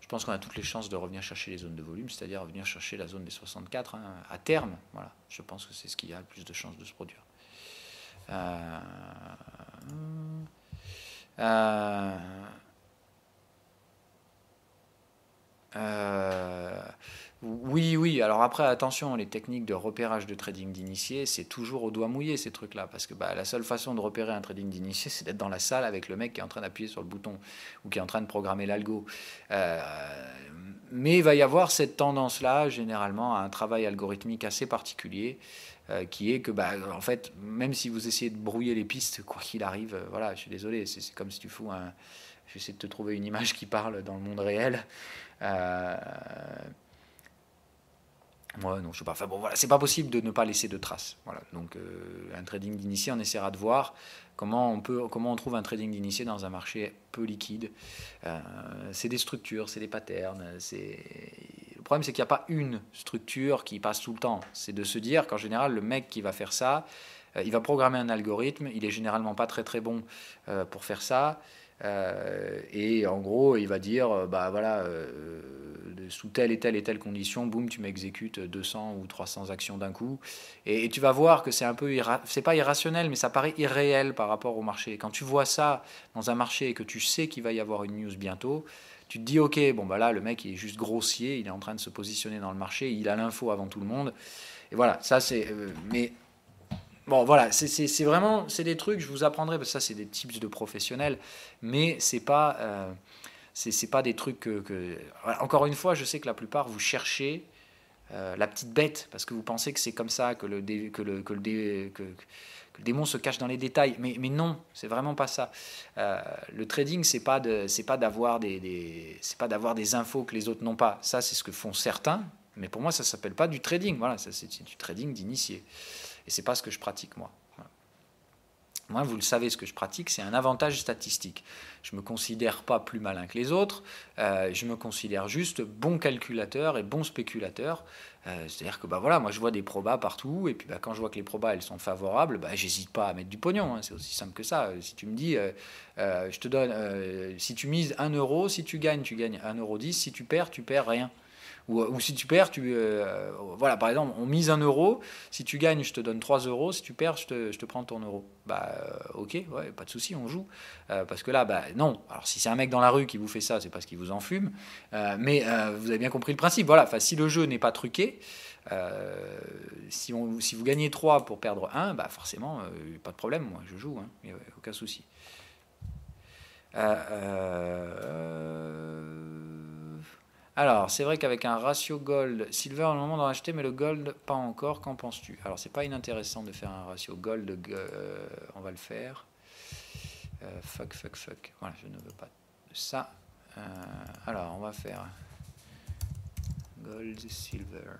je pense qu'on a toutes les chances de revenir chercher les zones de volume, c'est-à-dire revenir chercher la zone des 64 hein, à terme. Voilà, je pense que c'est ce qui a le plus de chances de se produire. Euh, euh, euh, oui, oui. Alors après, attention, les techniques de repérage de trading d'initié, c'est toujours au doigt mouillé ces trucs-là, parce que bah, la seule façon de repérer un trading d'initié, c'est d'être dans la salle avec le mec qui est en train d'appuyer sur le bouton ou qui est en train de programmer l'algo. mais il va y avoir cette tendance-là, généralement, à un travail algorithmique assez particulier euh, qui est que, bah, en fait, même si vous essayez de brouiller les pistes, quoi qu'il arrive, euh, voilà, je suis désolé, c'est comme si tu fous un. J'essaie de te trouver une image qui parle dans le monde réel. Euh, moi, non, je sais pas. Enfin bon, voilà, c'est pas possible de ne pas laisser de traces. Voilà. Donc, un trading d'initié, on essaiera de voir comment on peut, comment on trouve un trading d'initié dans un marché peu liquide. c'est des structures, c'est des patterns, c'est le problème, c'est qu'il n'y a pas une structure qui passe tout le temps. C'est de se dire qu'en général, le mec qui va faire ça, euh, il va programmer un algorithme, il est généralement pas très très bon euh, pour faire ça. Euh, et en gros, il va dire, bah voilà, sous telle et telle et telle condition, boum, tu m'exécutes 200 ou 300 actions d'un coup. Et, tu vas voir que c'est un peu, c'est pas irrationnel, mais ça paraît irréel par rapport au marché. Quand tu vois ça dans un marché et que tu sais qu'il va y avoir une news bientôt, tu te dis, ok, bon, bah là, le mec, il est juste grossier, il est en train de se positionner dans le marché, il a l'info avant tout le monde. Et voilà, ça, c'est. Euh, mais Bon, voilà, c'est vraiment, c'est des trucs, je vous apprendrai, parce que ça, c'est des types de professionnels, mais c'est pas, euh, c'est pas des trucs que, Encore une fois, je sais que la plupart, vous cherchez euh, la petite bête, parce que vous pensez que c'est comme ça, que le, que le, que le, que, le démon se cache dans les détails. Mais, non, c'est vraiment pas ça. Euh, le trading, c'est pas de, pas d'avoir des, c'est pas d'avoir des infos que les autres n'ont pas. Ça, c'est ce que font certains. Mais pour moi, ça s'appelle pas du trading. Voilà, ça, c'est du trading d'initié. Et c'est pas ce que je pratique moi. Moi, vous le savez, ce que je pratique, c'est un avantage statistique. Je ne me considère pas plus malin que les autres, euh, je me considère juste bon calculateur et bon spéculateur. Euh, c'est-à-dire que bah, voilà, moi je vois des probas partout, et puis bah, quand je vois que les probas elles sont favorables, bah, j'hésite pas à mettre du pognon, hein, c'est aussi simple que ça. Si tu me dis, euh, euh, je te donne, si tu mises 1 euro, si tu gagnes, tu gagnes 1,10 euro, si tu perds, tu perds rien. Euh, ou, si tu perds, tu, euh, euh, voilà, par exemple, on mise un euro. Si tu gagnes, je te donne 3 euros. Si tu perds, je te, prends ton euro. Bah, ok, ouais, pas de souci, on joue. parce que là, bah, non. Alors, si c'est un mec dans la rue qui vous fait ça, c'est parce qu'il vous enfume mais vous avez bien compris le principe. Voilà, si le jeu n'est pas truqué, si, si, vous gagnez 3 pour perdre 1, bah forcément, pas de problème, moi, je joue, hein. aucun souci. Euh, alors, c'est vrai qu'avec un ratio gold silver, on a le moment d'en acheter, mais le gold pas encore. Qu'en penses-tu Alors, c'est pas inintéressant de faire un ratio gold. Euh, on va le faire. Euh, fuck, fuck, fuck. Voilà, je ne veux pas ça. Euh, alors, on va faire gold silver.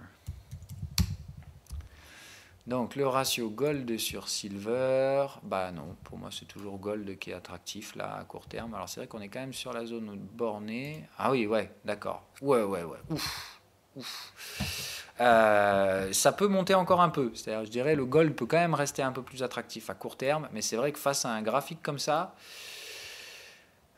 Donc le ratio gold sur silver, bah non, pour moi c'est toujours gold qui est attractif là à court terme. Alors c'est vrai qu'on est quand même sur la zone bornée. Ah oui, ouais, d'accord. Ouais, ouais, ouais. Ouf, euh, ça peut monter encore un peu. C'est-à-dire, je dirais, le gold peut quand même rester un peu plus attractif à court terme, mais c'est vrai que face à un graphique comme ça,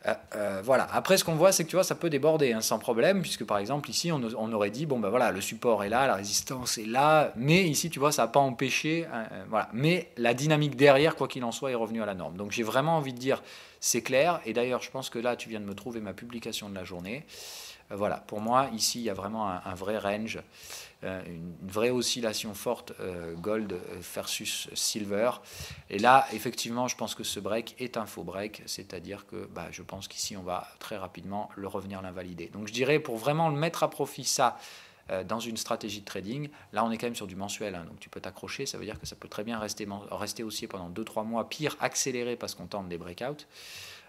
euh, euh, voilà. Après, ce qu'on voit, c'est que tu vois, ça peut déborder hein, sans problème, puisque par exemple ici, on, aurait dit bon ben voilà, le support est là, la résistance est là, mais ici, tu vois, ça n'a pas empêché, euh, Mais la dynamique derrière, quoi qu'il en soit, est revenue à la norme. Donc j'ai vraiment envie de dire, c'est clair. Et d'ailleurs, je pense que là, tu viens de me trouver ma publication de la journée. Euh, voilà, pour moi, ici, il y a vraiment un, vrai range, euh, une, vraie oscillation forte euh, gold versus silver. Et là, effectivement, je pense que ce break est un faux break, c'est-à-dire que bah, je pense qu'ici, on va très rapidement le revenir l'invalider. Donc je dirais, pour vraiment le mettre à profit, ça, dans une stratégie de trading. Là, on est quand même sur du mensuel, hein, donc tu peux t'accrocher. Ça veut dire que ça peut très bien rester, rester haussier pendant 2-3 mois, pire accélérer parce qu'on tente des breakouts,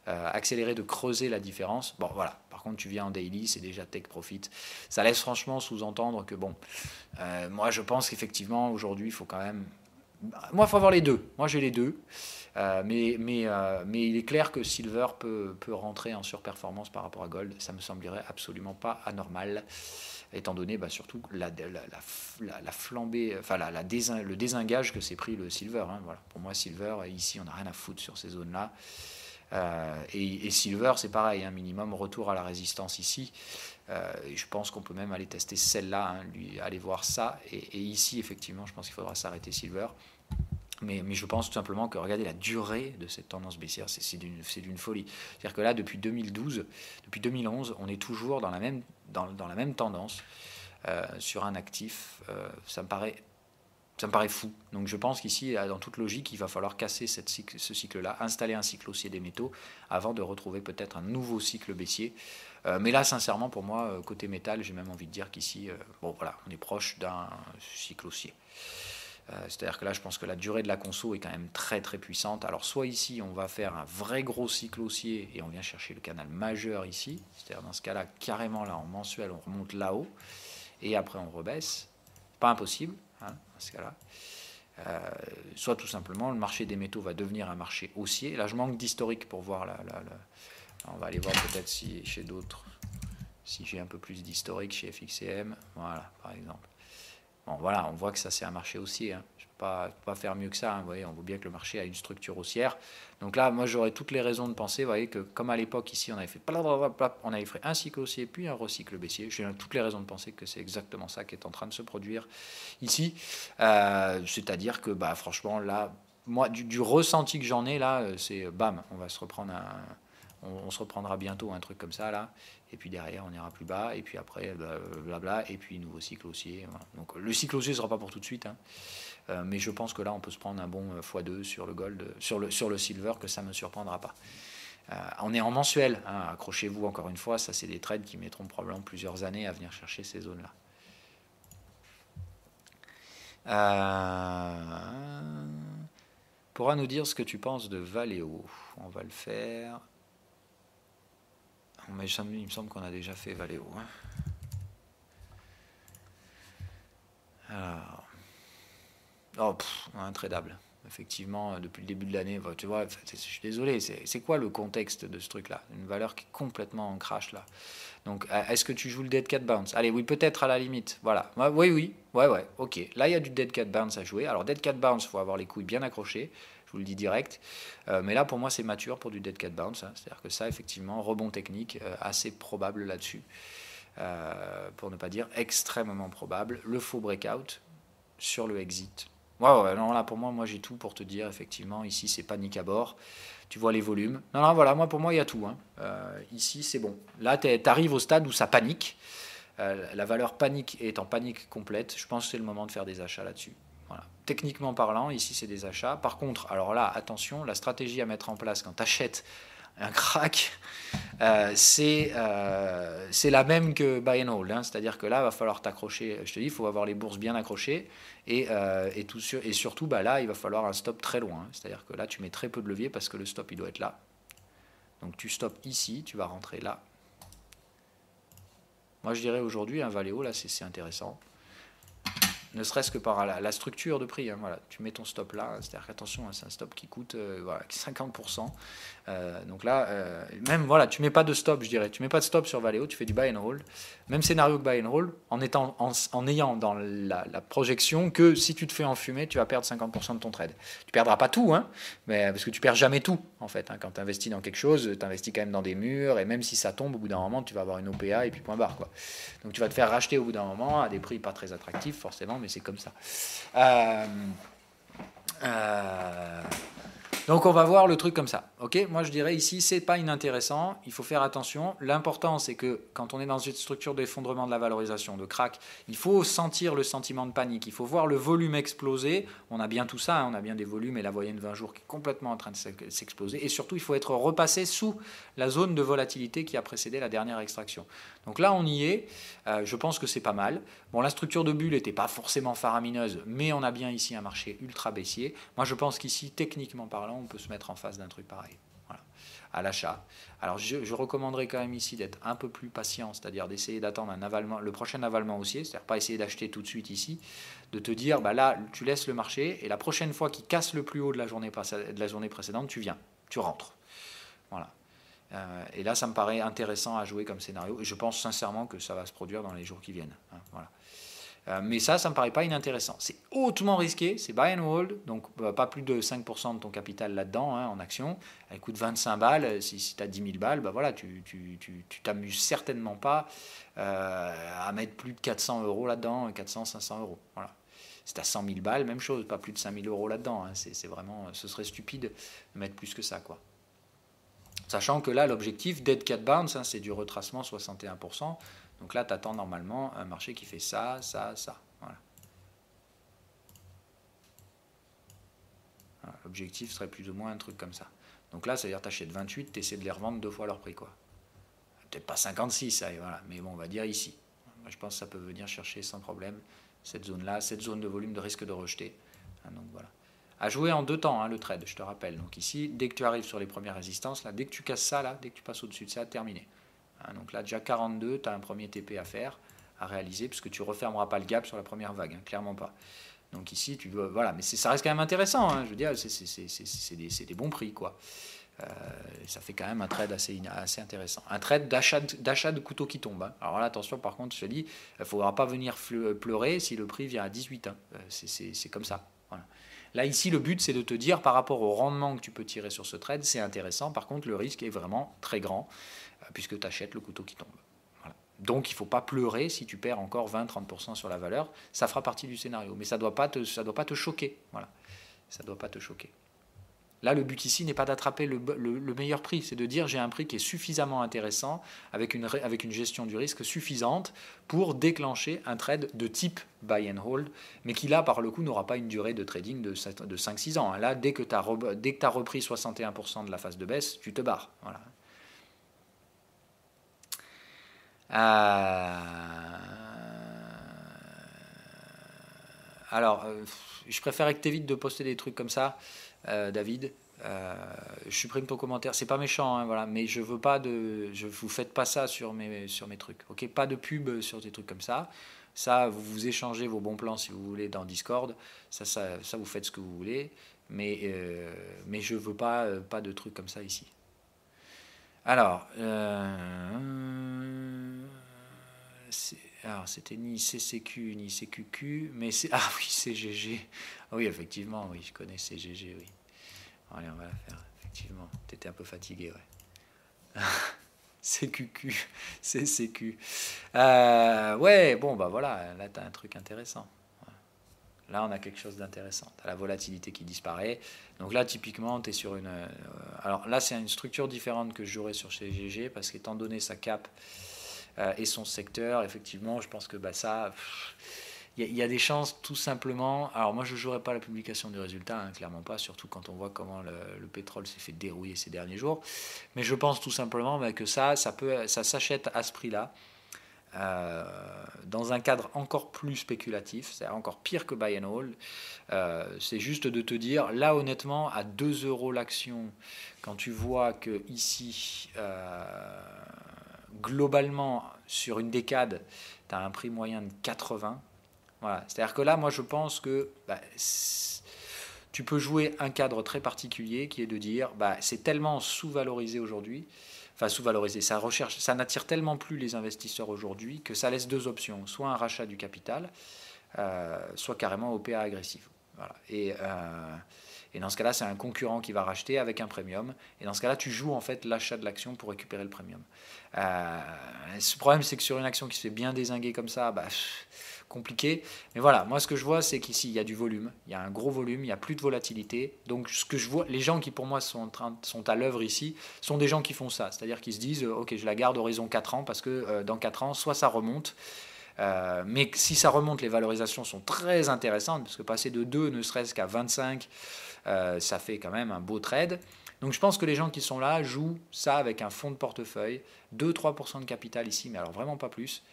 accélérer de creuser la différence. Bon, voilà. Par contre, tu viens en daily, c'est déjà tech profit. Ça laisse franchement sous-entendre que, bon, euh, moi je pense qu'effectivement, aujourd'hui, il faut quand même. Bah, moi, il faut avoir les deux. Moi, j'ai les deux. Euh, mais, mais, euh, mais il est clair que Silver peut, peut rentrer en surperformance par rapport à Gold. Ça me semblerait absolument pas anormal, étant donné bah, surtout la, la, flambée, enfin la, le désengage que s'est pris le Silver. Hein, voilà. Pour moi, Silver, ici, on n'a rien à foutre sur ces zones-là. Euh, et, Silver, c'est pareil, un minimum retour à la résistance ici. Euh, et je pense qu'on peut même aller tester celle-là, hein, lui, aller voir ça. Et, ici, effectivement, je pense qu'il faudra s'arrêter Silver. Mais, je pense tout simplement que regardez la durée de cette tendance baissière, c'est d'une folie. C'est-à-dire que là, depuis 2012, depuis 2011, on est toujours dans la même, dans, la même tendance euh, sur un actif. ça me paraît ça me paraît fou. Donc je pense qu'ici, euh, dans toute logique, il va falloir casser ce cycle-là, installer un cycle haussier des métaux avant de retrouver peut-être un nouveau cycle baissier. Euh, mais là, sincèrement, pour moi, euh, côté métal, j'ai même envie de dire qu'ici, bon voilà, on est proche d'un cycle haussier. C'est-à-dire que là, je pense que la durée de la conso est quand même très très puissante. Alors soit ici, on va faire un vrai gros cycle haussier et on vient chercher le canal majeur ici. C'est-à-dire dans ce cas-là, carrément là, en mensuel, on remonte là-haut et après on rebaisse. Pas impossible cas-là. Euh, soit tout simplement le marché des métaux va devenir un marché haussier. Là, je manque d'historique pour voir. Là, on va aller voir peut-être si chez d'autres, si j'ai un peu plus d'historique chez FXCM. Voilà, par exemple. Bon, voilà, on voit que ça, c'est un marché haussier. Hein pas, faire mieux que ça. Hein. vous voyez, on voit bien que le marché a une structure haussière. Donc là, moi, j'aurais toutes les raisons de penser, vous voyez, que comme à l'époque, ici, on avait fait, on avait fait un cycle haussier, puis un recycle baissier. J'ai toutes les raisons de penser que c'est exactement ça qui est en train de se produire ici. Euh, c'est-à-dire que, bah, franchement, là, moi, du, ressenti que j'en ai, là, euh, c'est euh, bam, on va se reprendre on, se reprendra bientôt un truc comme ça là et puis derrière on ira plus bas et puis après bah, blabla et puis nouveau cycle haussier donc le cycle haussier sera pas pour tout de suite hein. Euh, mais je pense que là, on peut se prendre un bon euh, x2 sur le gold, euh, sur le, sur le silver, que ça ne me surprendra pas. on est en mensuel, hein, accrochez-vous encore une fois, ça c'est des trades qui mettront probablement plusieurs années à venir chercher ces zones-là. Pourra nous dire ce que tu penses de Valeo On va le faire. Mais il me semble qu'on a déjà fait Valeo. Hein. Alors. Oh, intradable. Effectivement, euh, depuis le début de l'année, bah, tu vois, je suis désolé, c'est quoi le contexte de ce truc-là Une valeur qui est complètement en crash, là. Donc, euh, est-ce que tu joues le dead cat bounce Allez, oui, peut-être à la limite, voilà. Oui, oui, ouais, ouais, ok. Là, il y a du dead cat bounce à jouer. Alors, dead cat bounce, il faut avoir les couilles bien accrochées, je vous le dis direct. Euh, mais là, pour moi, c'est mature pour du dead cat bounce. Hein. C'est-à-dire que ça, effectivement, rebond technique, assez probable là-dessus. pour ne pas dire extrêmement probable. Le faux breakout sur le exit là pour moi, moi j'ai tout pour te dire, effectivement, ici c'est panique à bord. Tu vois les volumes. Non, non, voilà, moi pour moi il y a tout. Hein. Euh, ici c'est bon. Là, tu arrives au stade où ça panique. Euh, la valeur panique est en panique complète. Je pense que c'est le moment de faire des achats là-dessus. Techniquement parlant, ici c'est des achats. Par contre, alors là, attention, la stratégie à mettre en place quand tu achètes un crack, euh, euh, c'est la même que buy and hold. Hein. C'est-à-dire que là, il va falloir t'accrocher. Je te dis, il faut avoir les bourses bien accrochées. Et, euh, tout et surtout, bah, là, il va falloir un stop très loin. Hein. C'est-à-dire que là, tu mets très peu de levier parce que le stop, il doit être là. Donc tu stops ici, tu vas rentrer là. Moi, je dirais aujourd'hui, un hein, valéo, Valeo, là, c'est intéressant ne serait-ce que par la, structure de prix. Hein, voilà. Tu mets ton stop là, c'est-à-dire qu'attention, hein, c'est un stop qui coûte 50%. Euh, euh, donc là, euh, même voilà, tu mets pas de stop, je dirais. Tu mets pas de stop sur Valeo, tu fais du buy and hold. Même scénario que buy and hold, en, étant, ayant dans la, projection que si tu te fais enfumer, tu vas perdre 50% de ton trade. Tu perdras pas tout, hein, mais, parce que tu perds jamais tout, en fait. Hein. quand tu investis dans quelque chose, tu investis quand même dans des murs, et même si ça tombe, au bout d'un moment, tu vas avoir une OPA et puis point barre. Quoi. Donc tu vas te faire racheter au bout d'un moment à des prix pas très attractifs, forcément mais c'est comme ça. Euh, euh donc on va voir le truc comme ça. Ok Moi je dirais ici c'est pas inintéressant, il faut faire attention. L'important c'est que quand on est dans une structure d'effondrement de la valorisation, de crack, il faut sentir le sentiment de panique, il faut voir le volume exploser. On a bien tout ça, hein. on a bien des volumes et la moyenne 20 jours qui est complètement en train de s'exploser. Et surtout il faut être repassé sous la zone de volatilité qui a précédé la dernière extraction. Donc là on y est, euh, je pense que c'est pas mal. Bon la structure de bulle n'était pas forcément faramineuse, mais on a bien ici un marché ultra baissier. Moi je pense qu'ici techniquement parlant on peut se mettre en face d'un truc pareil à l'achat. Alors je, recommanderais quand même ici d'être un peu plus patient, c'est-à-dire d'essayer d'attendre un avalement, le prochain avalement haussier, c'est-à-dire pas essayer d'acheter tout de suite ici, de te dire bah là tu laisses le marché et la prochaine fois qu'il casse le plus haut de la journée, de la journée précédente, tu viens, tu rentres. Voilà. Euh, et là, ça me paraît intéressant à jouer comme scénario. Et je pense sincèrement que ça va se produire dans les jours qui viennent. Hein. voilà. Euh, mais ça, ça ne me paraît pas inintéressant. C'est hautement risqué, c'est buy and hold, donc euh, pas plus de 5% de ton capital là-dedans hein, en action. Elle coûte 25 balles, euh, si, si tu as 10 000 balles, bah, voilà, tu t'amuses certainement pas à mettre plus de 400 euros là-dedans, 400, 500 euros. Voilà. C'est à 100 000 balles, même chose, pas plus de 5 000 euros là-dedans. Hein. c'est vraiment, ce serait stupide de mettre plus que ça, quoi. Sachant que là, l'objectif, dead cat bounce, hein, c'est du retracement 61%. Donc là, tu attends normalement un marché qui fait ça, ça, ça. L'objectif serait plus ou moins un truc comme ça. Donc là, c'est-à-dire tu achètes 28, tu essaies de les revendre deux fois leur prix. quoi. Peut-être pas 56, voilà. mais bon, on va dire ici. je pense que ça peut venir chercher sans problème cette zone-là, cette zone de volume de risque de rejeter. Hein, donc voilà. À jouer en deux temps, hein, le trade, je te rappelle. Donc ici, dès que tu arrives sur les premières résistances, là, dès que tu casses ça, là, dès que tu passes au-dessus de ça, terminé. Hein, donc là, déjà 42, tu as un premier TP à faire, à réaliser, puisque tu refermeras pas le gap sur la première vague, hein, clairement pas. Donc ici, tu veux, voilà, mais ça reste quand même intéressant. Hein, je veux dire, c'est des, bons prix, quoi. Euh, ça fait quand même un trade assez, intéressant. Un trade d'achat de, couteau qui tombe. Alors là, attention, par contre, je te dis, il ne faudra pas venir pleurer si le prix vient à 18. Euh, c'est comme ça. Là, ici, le but, c'est de te dire par rapport au rendement que tu peux tirer sur ce trade, c'est intéressant. Par contre, le risque est vraiment très grand puisque tu achètes le couteau qui tombe. Donc il ne faut pas pleurer si tu perds encore 20-30% sur la valeur. Ça fera partie du scénario, mais ça ne doit, pas te, doit pas te choquer. Voilà. Ça doit pas te choquer. Là, le but ici n'est pas d'attraper le, meilleur prix, c'est de dire j'ai un prix qui est suffisamment intéressant, avec une, avec une gestion du risque suffisante pour déclencher un trade de type buy and hold, mais qui là, par le coup, n'aura pas une durée de trading de, 5-6 ans. Là, dès que tu as, as repris 61% de la phase de baisse, tu te barres. Voilà. Euh, alors, euh, je préfère que tu évites de poster des trucs comme ça, euh, David. je supprime ton commentaire. C'est pas méchant, hein, voilà, mais je veux pas de, je vous faites pas ça sur mes sur mes trucs, ok Pas de pub sur des trucs comme ça. Ça, vous vous échangez vos bons plans si vous voulez dans Discord. Ça, ça, vous faites ce que vous voulez, mais je mais je veux pas pas de trucs comme ça ici. Alors, euh, alors c'était ni CCQ ni CQQ, mais c'est ah oui CGG. Ah oui effectivement, oui je connais CGG, oui. Allez on va la faire. Effectivement, t'étais un peu fatigué, ouais. CQQ, CCQ. Euh, ouais bon bah voilà, là t'as un truc intéressant. Là, on a quelque chose d'intéressant. Tu la volatilité qui disparaît. Donc là, typiquement, tu es sur une. Euh, alors là, c'est une structure différente que je sur chez GG parce qu'étant donné sa cape euh, et son secteur, effectivement, je pense que bah, ça. Il y, a des chances tout simplement. Alors moi, je ne jouerai pas la publication du résultat, hein, clairement pas, surtout quand on voit comment le, pétrole s'est fait dérouiller ces derniers jours. Mais je pense tout simplement bah, que ça, ça, peut, ça s'achète à ce prix-là. Euh, dans un cadre encore plus spéculatif, c'est encore pire que buy and hold. Euh, c'est juste de te dire, là honnêtement, à 2 euros l'action, quand tu vois que ici, euh, globalement, sur une décade, tu as un prix moyen de 80. Voilà. C'est-à-dire que là, moi, je pense que bah, tu peux jouer un cadre très particulier qui est de dire, bah, c'est tellement sous-valorisé aujourd'hui enfin sous-valorisé. Ça, recherche, ça n'attire tellement plus les investisseurs aujourd'hui que ça laisse deux options, soit un rachat du capital, euh, soit carrément OPA agressif. Voilà. Et, euh, et, dans ce cas-là, c'est un concurrent qui va racheter avec un premium. Et dans ce cas-là, tu joues en fait l'achat de l'action pour récupérer le premium. Euh, ce problème, c'est que sur une action qui se fait bien désinguer comme ça, bah, compliqué. Mais voilà, moi ce que je vois, c'est qu'ici, il y a du volume, il y a un gros volume, il n'y a plus de volatilité. Donc ce que je vois, les gens qui pour moi sont, en train, sont à l'œuvre ici, sont des gens qui font ça. C'est-à-dire qu'ils se disent, euh, ok, je la garde horizon 4 ans, parce que euh, dans 4 ans, soit ça remonte, euh, mais si ça remonte, les valorisations sont très intéressantes, parce que passer de 2 ne serait-ce qu'à 25, ça fait quand même un beau trade. Donc je pense que les gens qui sont là jouent ça avec un fonds de portefeuille, 2-3% de capital ici, mais alors vraiment pas plus.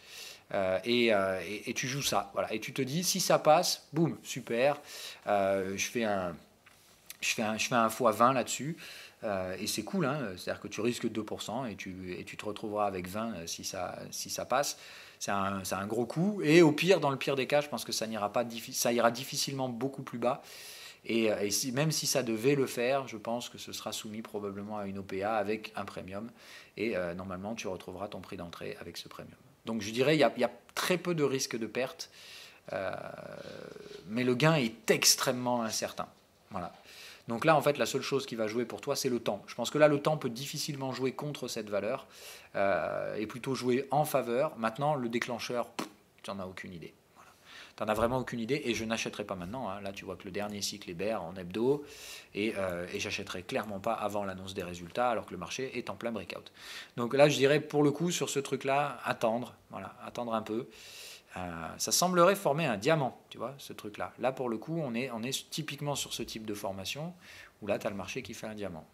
Euh, euh, et, tu joues ça. Voilà. Et tu te dis, si ça passe, boum, super. Euh, je fais un, je fais un, je un x20 là-dessus. et c'est cool, hein c'est-à-dire que tu risques 2% et tu, et tu te retrouveras avec 20 si ça, si ça passe. C'est un, un, gros coup. Et au pire, dans le pire des cas, je pense que ça, n'ira pas, ça ira difficilement beaucoup plus bas. Et, même si ça devait le faire, je pense que ce sera soumis probablement à une OPA avec un premium. Et normalement, tu retrouveras ton prix d'entrée avec ce premium. Donc je dirais, il y a, très peu de risques de perte, euh, mais le gain est extrêmement incertain. Voilà. Donc là, en fait, la seule chose qui va jouer pour toi, c'est le temps. Je pense que là, le temps peut difficilement jouer contre cette valeur euh, et plutôt jouer en faveur. Maintenant, le déclencheur, tu n'en as aucune idée. T'en as vraiment aucune idée et je n'achèterai pas maintenant. Hein. Là, tu vois que le dernier cycle est bear en hebdo euh, et, j'achèterai clairement pas avant l'annonce des résultats alors que le marché est en plein breakout. Donc là, je dirais pour le coup sur ce truc-là, attendre, voilà, attendre un peu. Euh, ça semblerait former un diamant, tu vois, ce truc-là. Là, pour le coup, on est, typiquement sur ce type de formation où là, tu as le marché qui fait un diamant.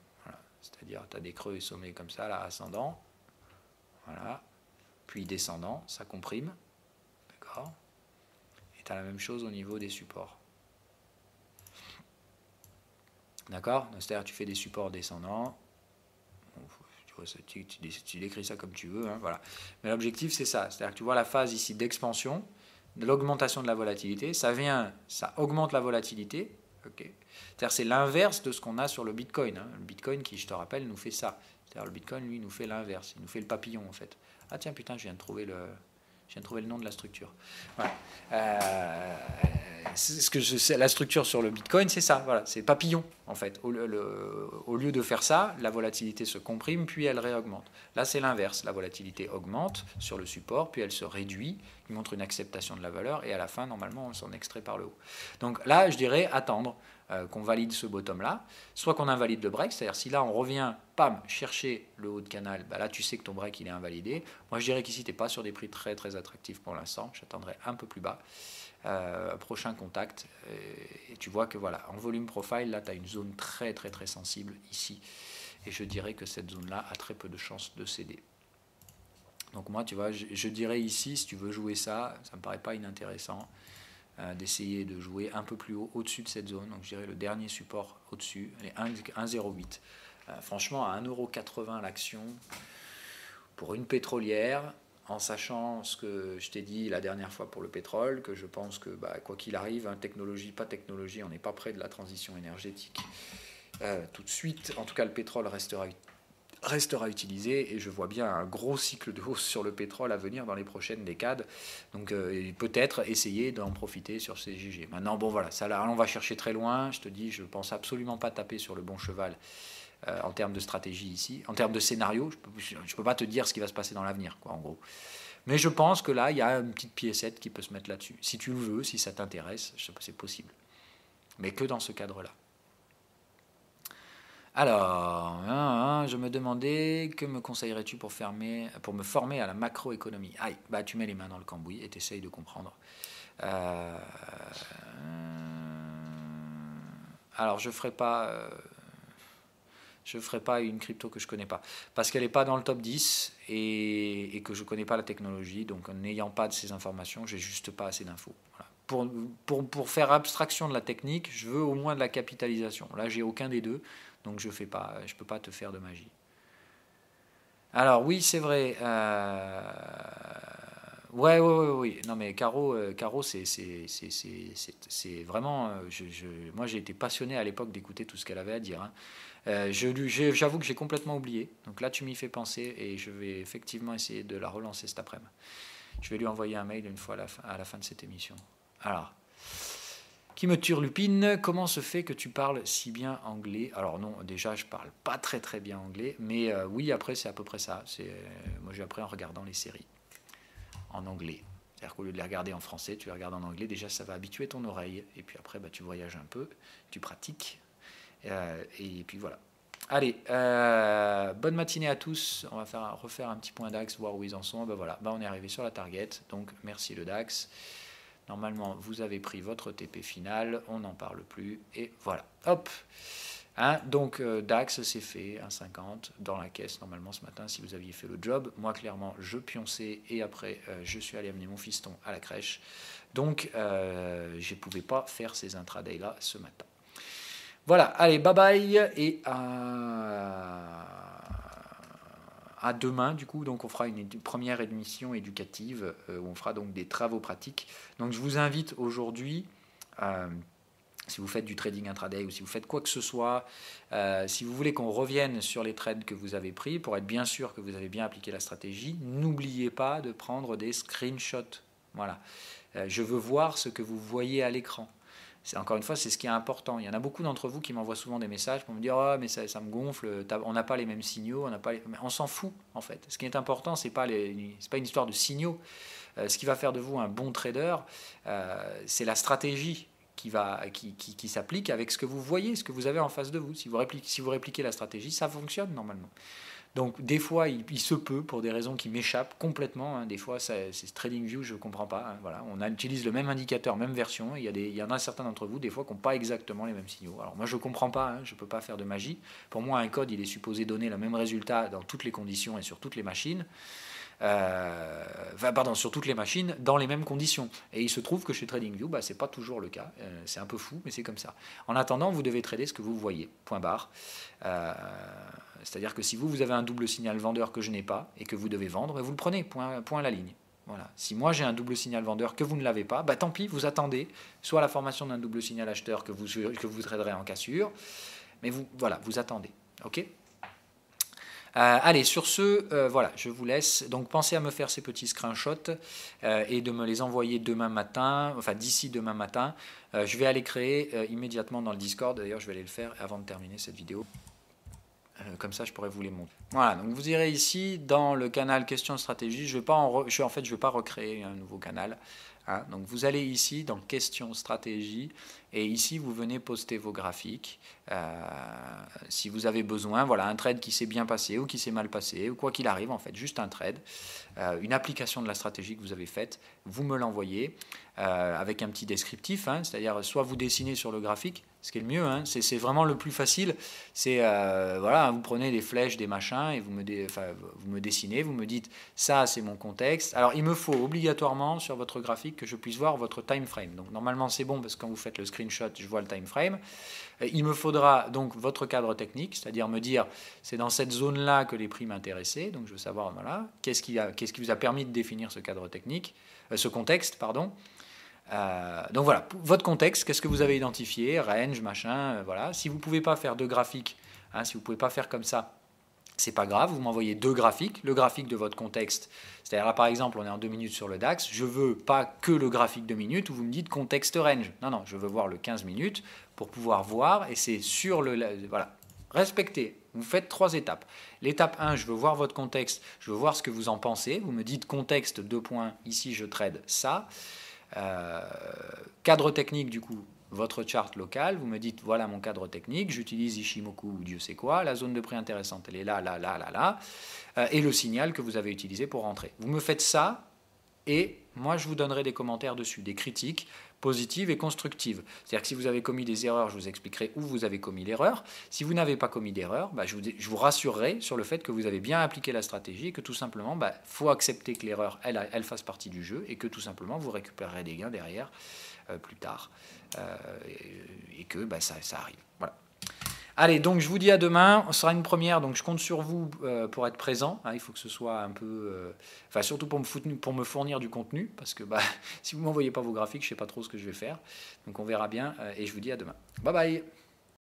C'est-à-dire, tu as des creux et sommets comme ça, là, ascendant. Voilà. Puis descendant, ça comprime. D'accord tu as la même chose au niveau des supports. D'accord C'est-à-dire tu fais des supports descendants. Tu, vois, décris ça comme tu veux. Hein, voilà. Mais l'objectif, c'est ça. C'est-à-dire que tu vois la phase ici d'expansion, de l'augmentation de la volatilité. Ça vient, ça augmente la volatilité. ok C'est-à-dire c'est l'inverse de ce qu'on a sur le Bitcoin. Hein. Le Bitcoin qui, je te rappelle, nous fait ça. C'est-à-dire le Bitcoin, lui, nous fait l'inverse. Il nous fait le papillon, en fait. Ah tiens, putain, je viens de trouver le... Je viens de trouver le nom de la structure. Voilà. Euh, ce que la structure sur le Bitcoin, c'est ça. Voilà, c'est papillon en fait. Au, au, lieu de faire ça, la volatilité se comprime puis elle réaugmente. Là, c'est l'inverse. La volatilité augmente sur le support puis elle se réduit. Il montre une acceptation de la valeur et à la fin, normalement, on s'en extrait par le haut. Donc là, je dirais attendre. Euh, qu'on valide ce bottom-là, soit qu'on invalide le break, c'est-à-dire si là on revient, pam, chercher le haut de canal, bah là tu sais que ton break il est invalidé. Moi je dirais qu'ici tu n'es pas sur des prix très très attractifs pour l'instant, j'attendrai un peu plus bas. Euh, prochain contact, euh, et, tu vois que voilà, en volume profile, là tu as une zone très très très sensible ici, et je dirais que cette zone-là a très peu de chances de céder. Donc moi, tu vois, je, je, dirais ici, si tu veux jouer ça, ça me paraît pas inintéressant. Euh, d'essayer de jouer un peu plus haut, au-dessus de cette zone. Donc je dirais le dernier support au-dessus, les 1,08. Euh, franchement, à 1,80€ l'action pour une pétrolière, en sachant ce que je t'ai dit la dernière fois pour le pétrole, que je pense que bah, quoi qu'il arrive, hein, technologie, pas technologie, on n'est pas près de la transition énergétique. Euh, tout de suite, en tout cas, le pétrole restera restera utilisé et je vois bien un gros cycle de hausse sur le pétrole à venir dans les prochaines décades. Donc euh, peut-être essayer d'en profiter sur ces GG. Maintenant, bon voilà, ça là, on va chercher très loin. Je te dis, je pense absolument pas taper sur le bon cheval euh, en termes de stratégie ici. En termes de scénario, je ne peux, peux, pas te dire ce qui va se passer dans l'avenir, quoi, en gros. Mais je pense que là, il y a une petite piécette qui peut se mettre là-dessus. Si tu le veux, si ça t'intéresse, c'est possible. Mais que dans ce cadre-là. Alors, hein, hein, je me demandais, que me conseillerais-tu pour, fermer, pour me former à la macroéconomie Aïe, bah, tu mets les mains dans le cambouis et t'essayes de comprendre. Euh, alors, je ne ferai pas... Euh, je ferai pas une crypto que je ne connais pas. Parce qu'elle n'est pas dans le top 10 et, que je ne connais pas la technologie. Donc, n'ayant pas de ces informations, j'ai juste pas assez d'infos. Pour, pour, faire abstraction de la technique, je veux au moins de la capitalisation. Là, j'ai aucun des deux. Donc je fais pas, je peux pas te faire de magie. Alors oui, c'est vrai. Euh... Ouais, ouais, ouais, ouais, Non mais Caro, euh, Caro, c'est vraiment. Euh, je, moi, j'ai été passionné à l'époque d'écouter tout ce qu'elle avait à dire. Hein. Euh, j'avoue que j'ai complètement oublié. Donc là, tu m'y fais penser et je vais effectivement essayer de la relancer cet après-midi. Je vais lui envoyer un mail une fois à la fin, à la fin de cette émission. Alors, Lupine, Comment se fait que tu parles si bien anglais Alors non, déjà, je parle pas très très bien anglais, mais euh, oui, après, c'est à peu près ça. C'est euh, moi, j'ai appris en regardant les séries en anglais. C'est-à-dire qu'au lieu de les regarder en français, tu les regardes en anglais. Déjà, ça va habituer ton oreille. Et puis après, bah, tu voyages un peu, tu pratiques. Euh, et puis voilà. Allez, bonne matinée à tous. On va faire, refaire un petit point DAX, voir où ils en sont. Ben voilà, bah, on est arrivé sur la target. Donc merci le DAX. Normalement, vous avez pris votre TP final, on n'en parle plus, et voilà. Hop hein, Donc, euh, DAX, c'est fait, 1,50 dans la caisse, normalement, ce matin, si vous aviez fait le job. Moi, clairement, je pionçais, et après, euh, je suis allé amener mon fiston à la crèche. Donc, euh, je ne pouvais pas faire ces intraday-là ce matin. Voilà, allez, bye bye, et à à demain, du coup, donc on fera une première émission éducative euh, où on fera donc des travaux pratiques. Donc je vous invite aujourd'hui, euh, si vous faites du trading intraday ou si vous faites quoi que ce soit, euh, si vous voulez qu'on revienne sur les trades que vous avez pris pour être bien sûr que vous avez bien appliqué la stratégie, n'oubliez pas de prendre des screenshots. Voilà. je veux voir ce que vous voyez à l'écran c'est encore une fois, c'est ce qui est important. Il y en a beaucoup d'entre vous qui m'envoient souvent des messages pour me dire ah mais ça, ça, me gonfle, on n'a pas les mêmes signaux, on n'a pas, on s'en fout en fait. Ce qui est important, c'est pas les... pas une histoire de signaux. Euh, ce qui va faire de vous un bon trader, euh, c'est la stratégie qui va qui, qui, s'applique avec ce que vous voyez, ce que vous avez en face de vous. Si vous si vous répliquez la stratégie, ça fonctionne normalement. Donc des fois, il, se peut, pour des raisons qui m'échappent complètement, hein. des fois c'est trading view, je ne comprends pas. Hein. voilà. On utilise le même indicateur, même version, il y, y en a certains d'entre vous, des fois, qui n'ont pas exactement les mêmes signaux. Alors moi, je ne comprends pas, hein. je ne peux pas faire de magie. Pour moi, un code, il est supposé donner le même résultat dans toutes les conditions et sur toutes les machines. Euh, pardon, sur toutes les machines dans les mêmes conditions. Et il se trouve que chez TradingView, bah, ce n'est pas toujours le cas. Euh, c'est un peu fou, mais c'est comme ça. En attendant, vous devez trader ce que vous voyez, point barre. Euh, c'est-à-dire que si vous, vous avez un double signal vendeur que je n'ai pas et que vous devez vendre, vous le prenez, point, point à la ligne. Voilà. Si moi j'ai un double signal vendeur que vous ne l'avez pas, bah tant pis, vous attendez soit la formation d'un double signal acheteur que vous, que vous traderez en cassure, mais vous, voilà, vous attendez. OK euh, allez, sur ce, euh, voilà, je vous laisse. Donc pensez à me faire ces petits screenshots euh, et de me les envoyer demain matin, enfin d'ici demain matin. je vais aller créer immédiatement dans le Discord. D'ailleurs, je vais aller le faire avant de terminer cette vidéo comme ça je pourrais vous les montrer. Voilà, donc vous irez ici dans le canal questions stratégie, je vais pas en, en fait je vais pas recréer un nouveau canal. Ah, donc vous allez ici dans Questions stratégie et ici vous venez poster vos graphiques. Euh, si vous avez besoin, voilà un trade qui s'est bien passé ou qui s'est mal passé ou quoi qu'il arrive en fait, juste un trade, euh, une application de la stratégie que vous avez faite, vous me l'envoyez euh, avec un petit descriptif, hein, c'est-à-dire soit vous dessinez sur le graphique, ce qui est le mieux. Hein. C'est vraiment le plus facile. C'est euh, voilà, vous prenez des flèches, des machins, et vous me, dessinez, vous me dites ça, c'est mon contexte. Alors il me faut obligatoirement sur votre graphique que je puisse voir votre time frame. Donc normalement c'est bon parce que quand vous faites le screenshot, je vois le time frame. Euh, il me faudra donc votre cadre technique, c'est-à-dire me dire c'est dans cette zone-là que les prix m'intéressaient. Donc je veux savoir voilà qu'est-ce qui a, qu'est-ce qui vous a permis de définir ce cadre technique, euh, ce contexte, pardon. Euh, donc voilà, votre contexte, qu'est-ce que vous avez identifié, range, machin, euh, voilà. Si vous ne pouvez pas faire de graphique, hein, si vous ne pouvez pas faire comme ça, c'est pas grave, vous m'envoyez deux graphiques, le graphique de votre contexte, c'est-à-dire là par exemple on est en deux minutes sur le DAX, je veux pas que le graphique de minutes où vous me dites contexte range, non non, je veux voir le 15 minutes pour pouvoir voir et c'est sur le, voilà, respectez, vous faites trois étapes. L'étape 1, je veux voir votre contexte, je veux voir ce que vous en pensez, vous me dites contexte, deux points, ici je trade ça, euh, cadre technique, du coup, votre charte locale, vous me dites voilà mon cadre technique, j'utilise Ishimoku ou Dieu sait quoi, la zone de prix intéressante, elle est là, là, là, là, là, euh, et le signal que vous avez utilisé pour rentrer. Vous me faites ça et moi, je vous donnerai des commentaires dessus, des critiques positives et constructives. C'est-à-dire que si vous avez commis des erreurs, je vous expliquerai où vous avez commis l'erreur. Si vous n'avez pas commis d'erreur, bah, je, vous, rassurerai sur le fait que vous avez bien appliqué la stratégie et que tout simplement, il bah, faut accepter que l'erreur, elle, elle, fasse partie du jeu et que tout simplement, vous récupérerez des gains derrière euh, plus tard euh, et, que bah, ça, ça arrive. Voilà. Allez, donc je vous dis à demain. On sera une première, donc je compte sur vous euh, pour être présent. Hein. il faut que ce soit un peu, euh, enfin surtout pour me, fournir du contenu, parce que bah, si vous m'envoyez pas vos graphiques, je sais pas trop ce que je vais faire. Donc on verra bien. Euh, et je vous dis à demain. Bye bye.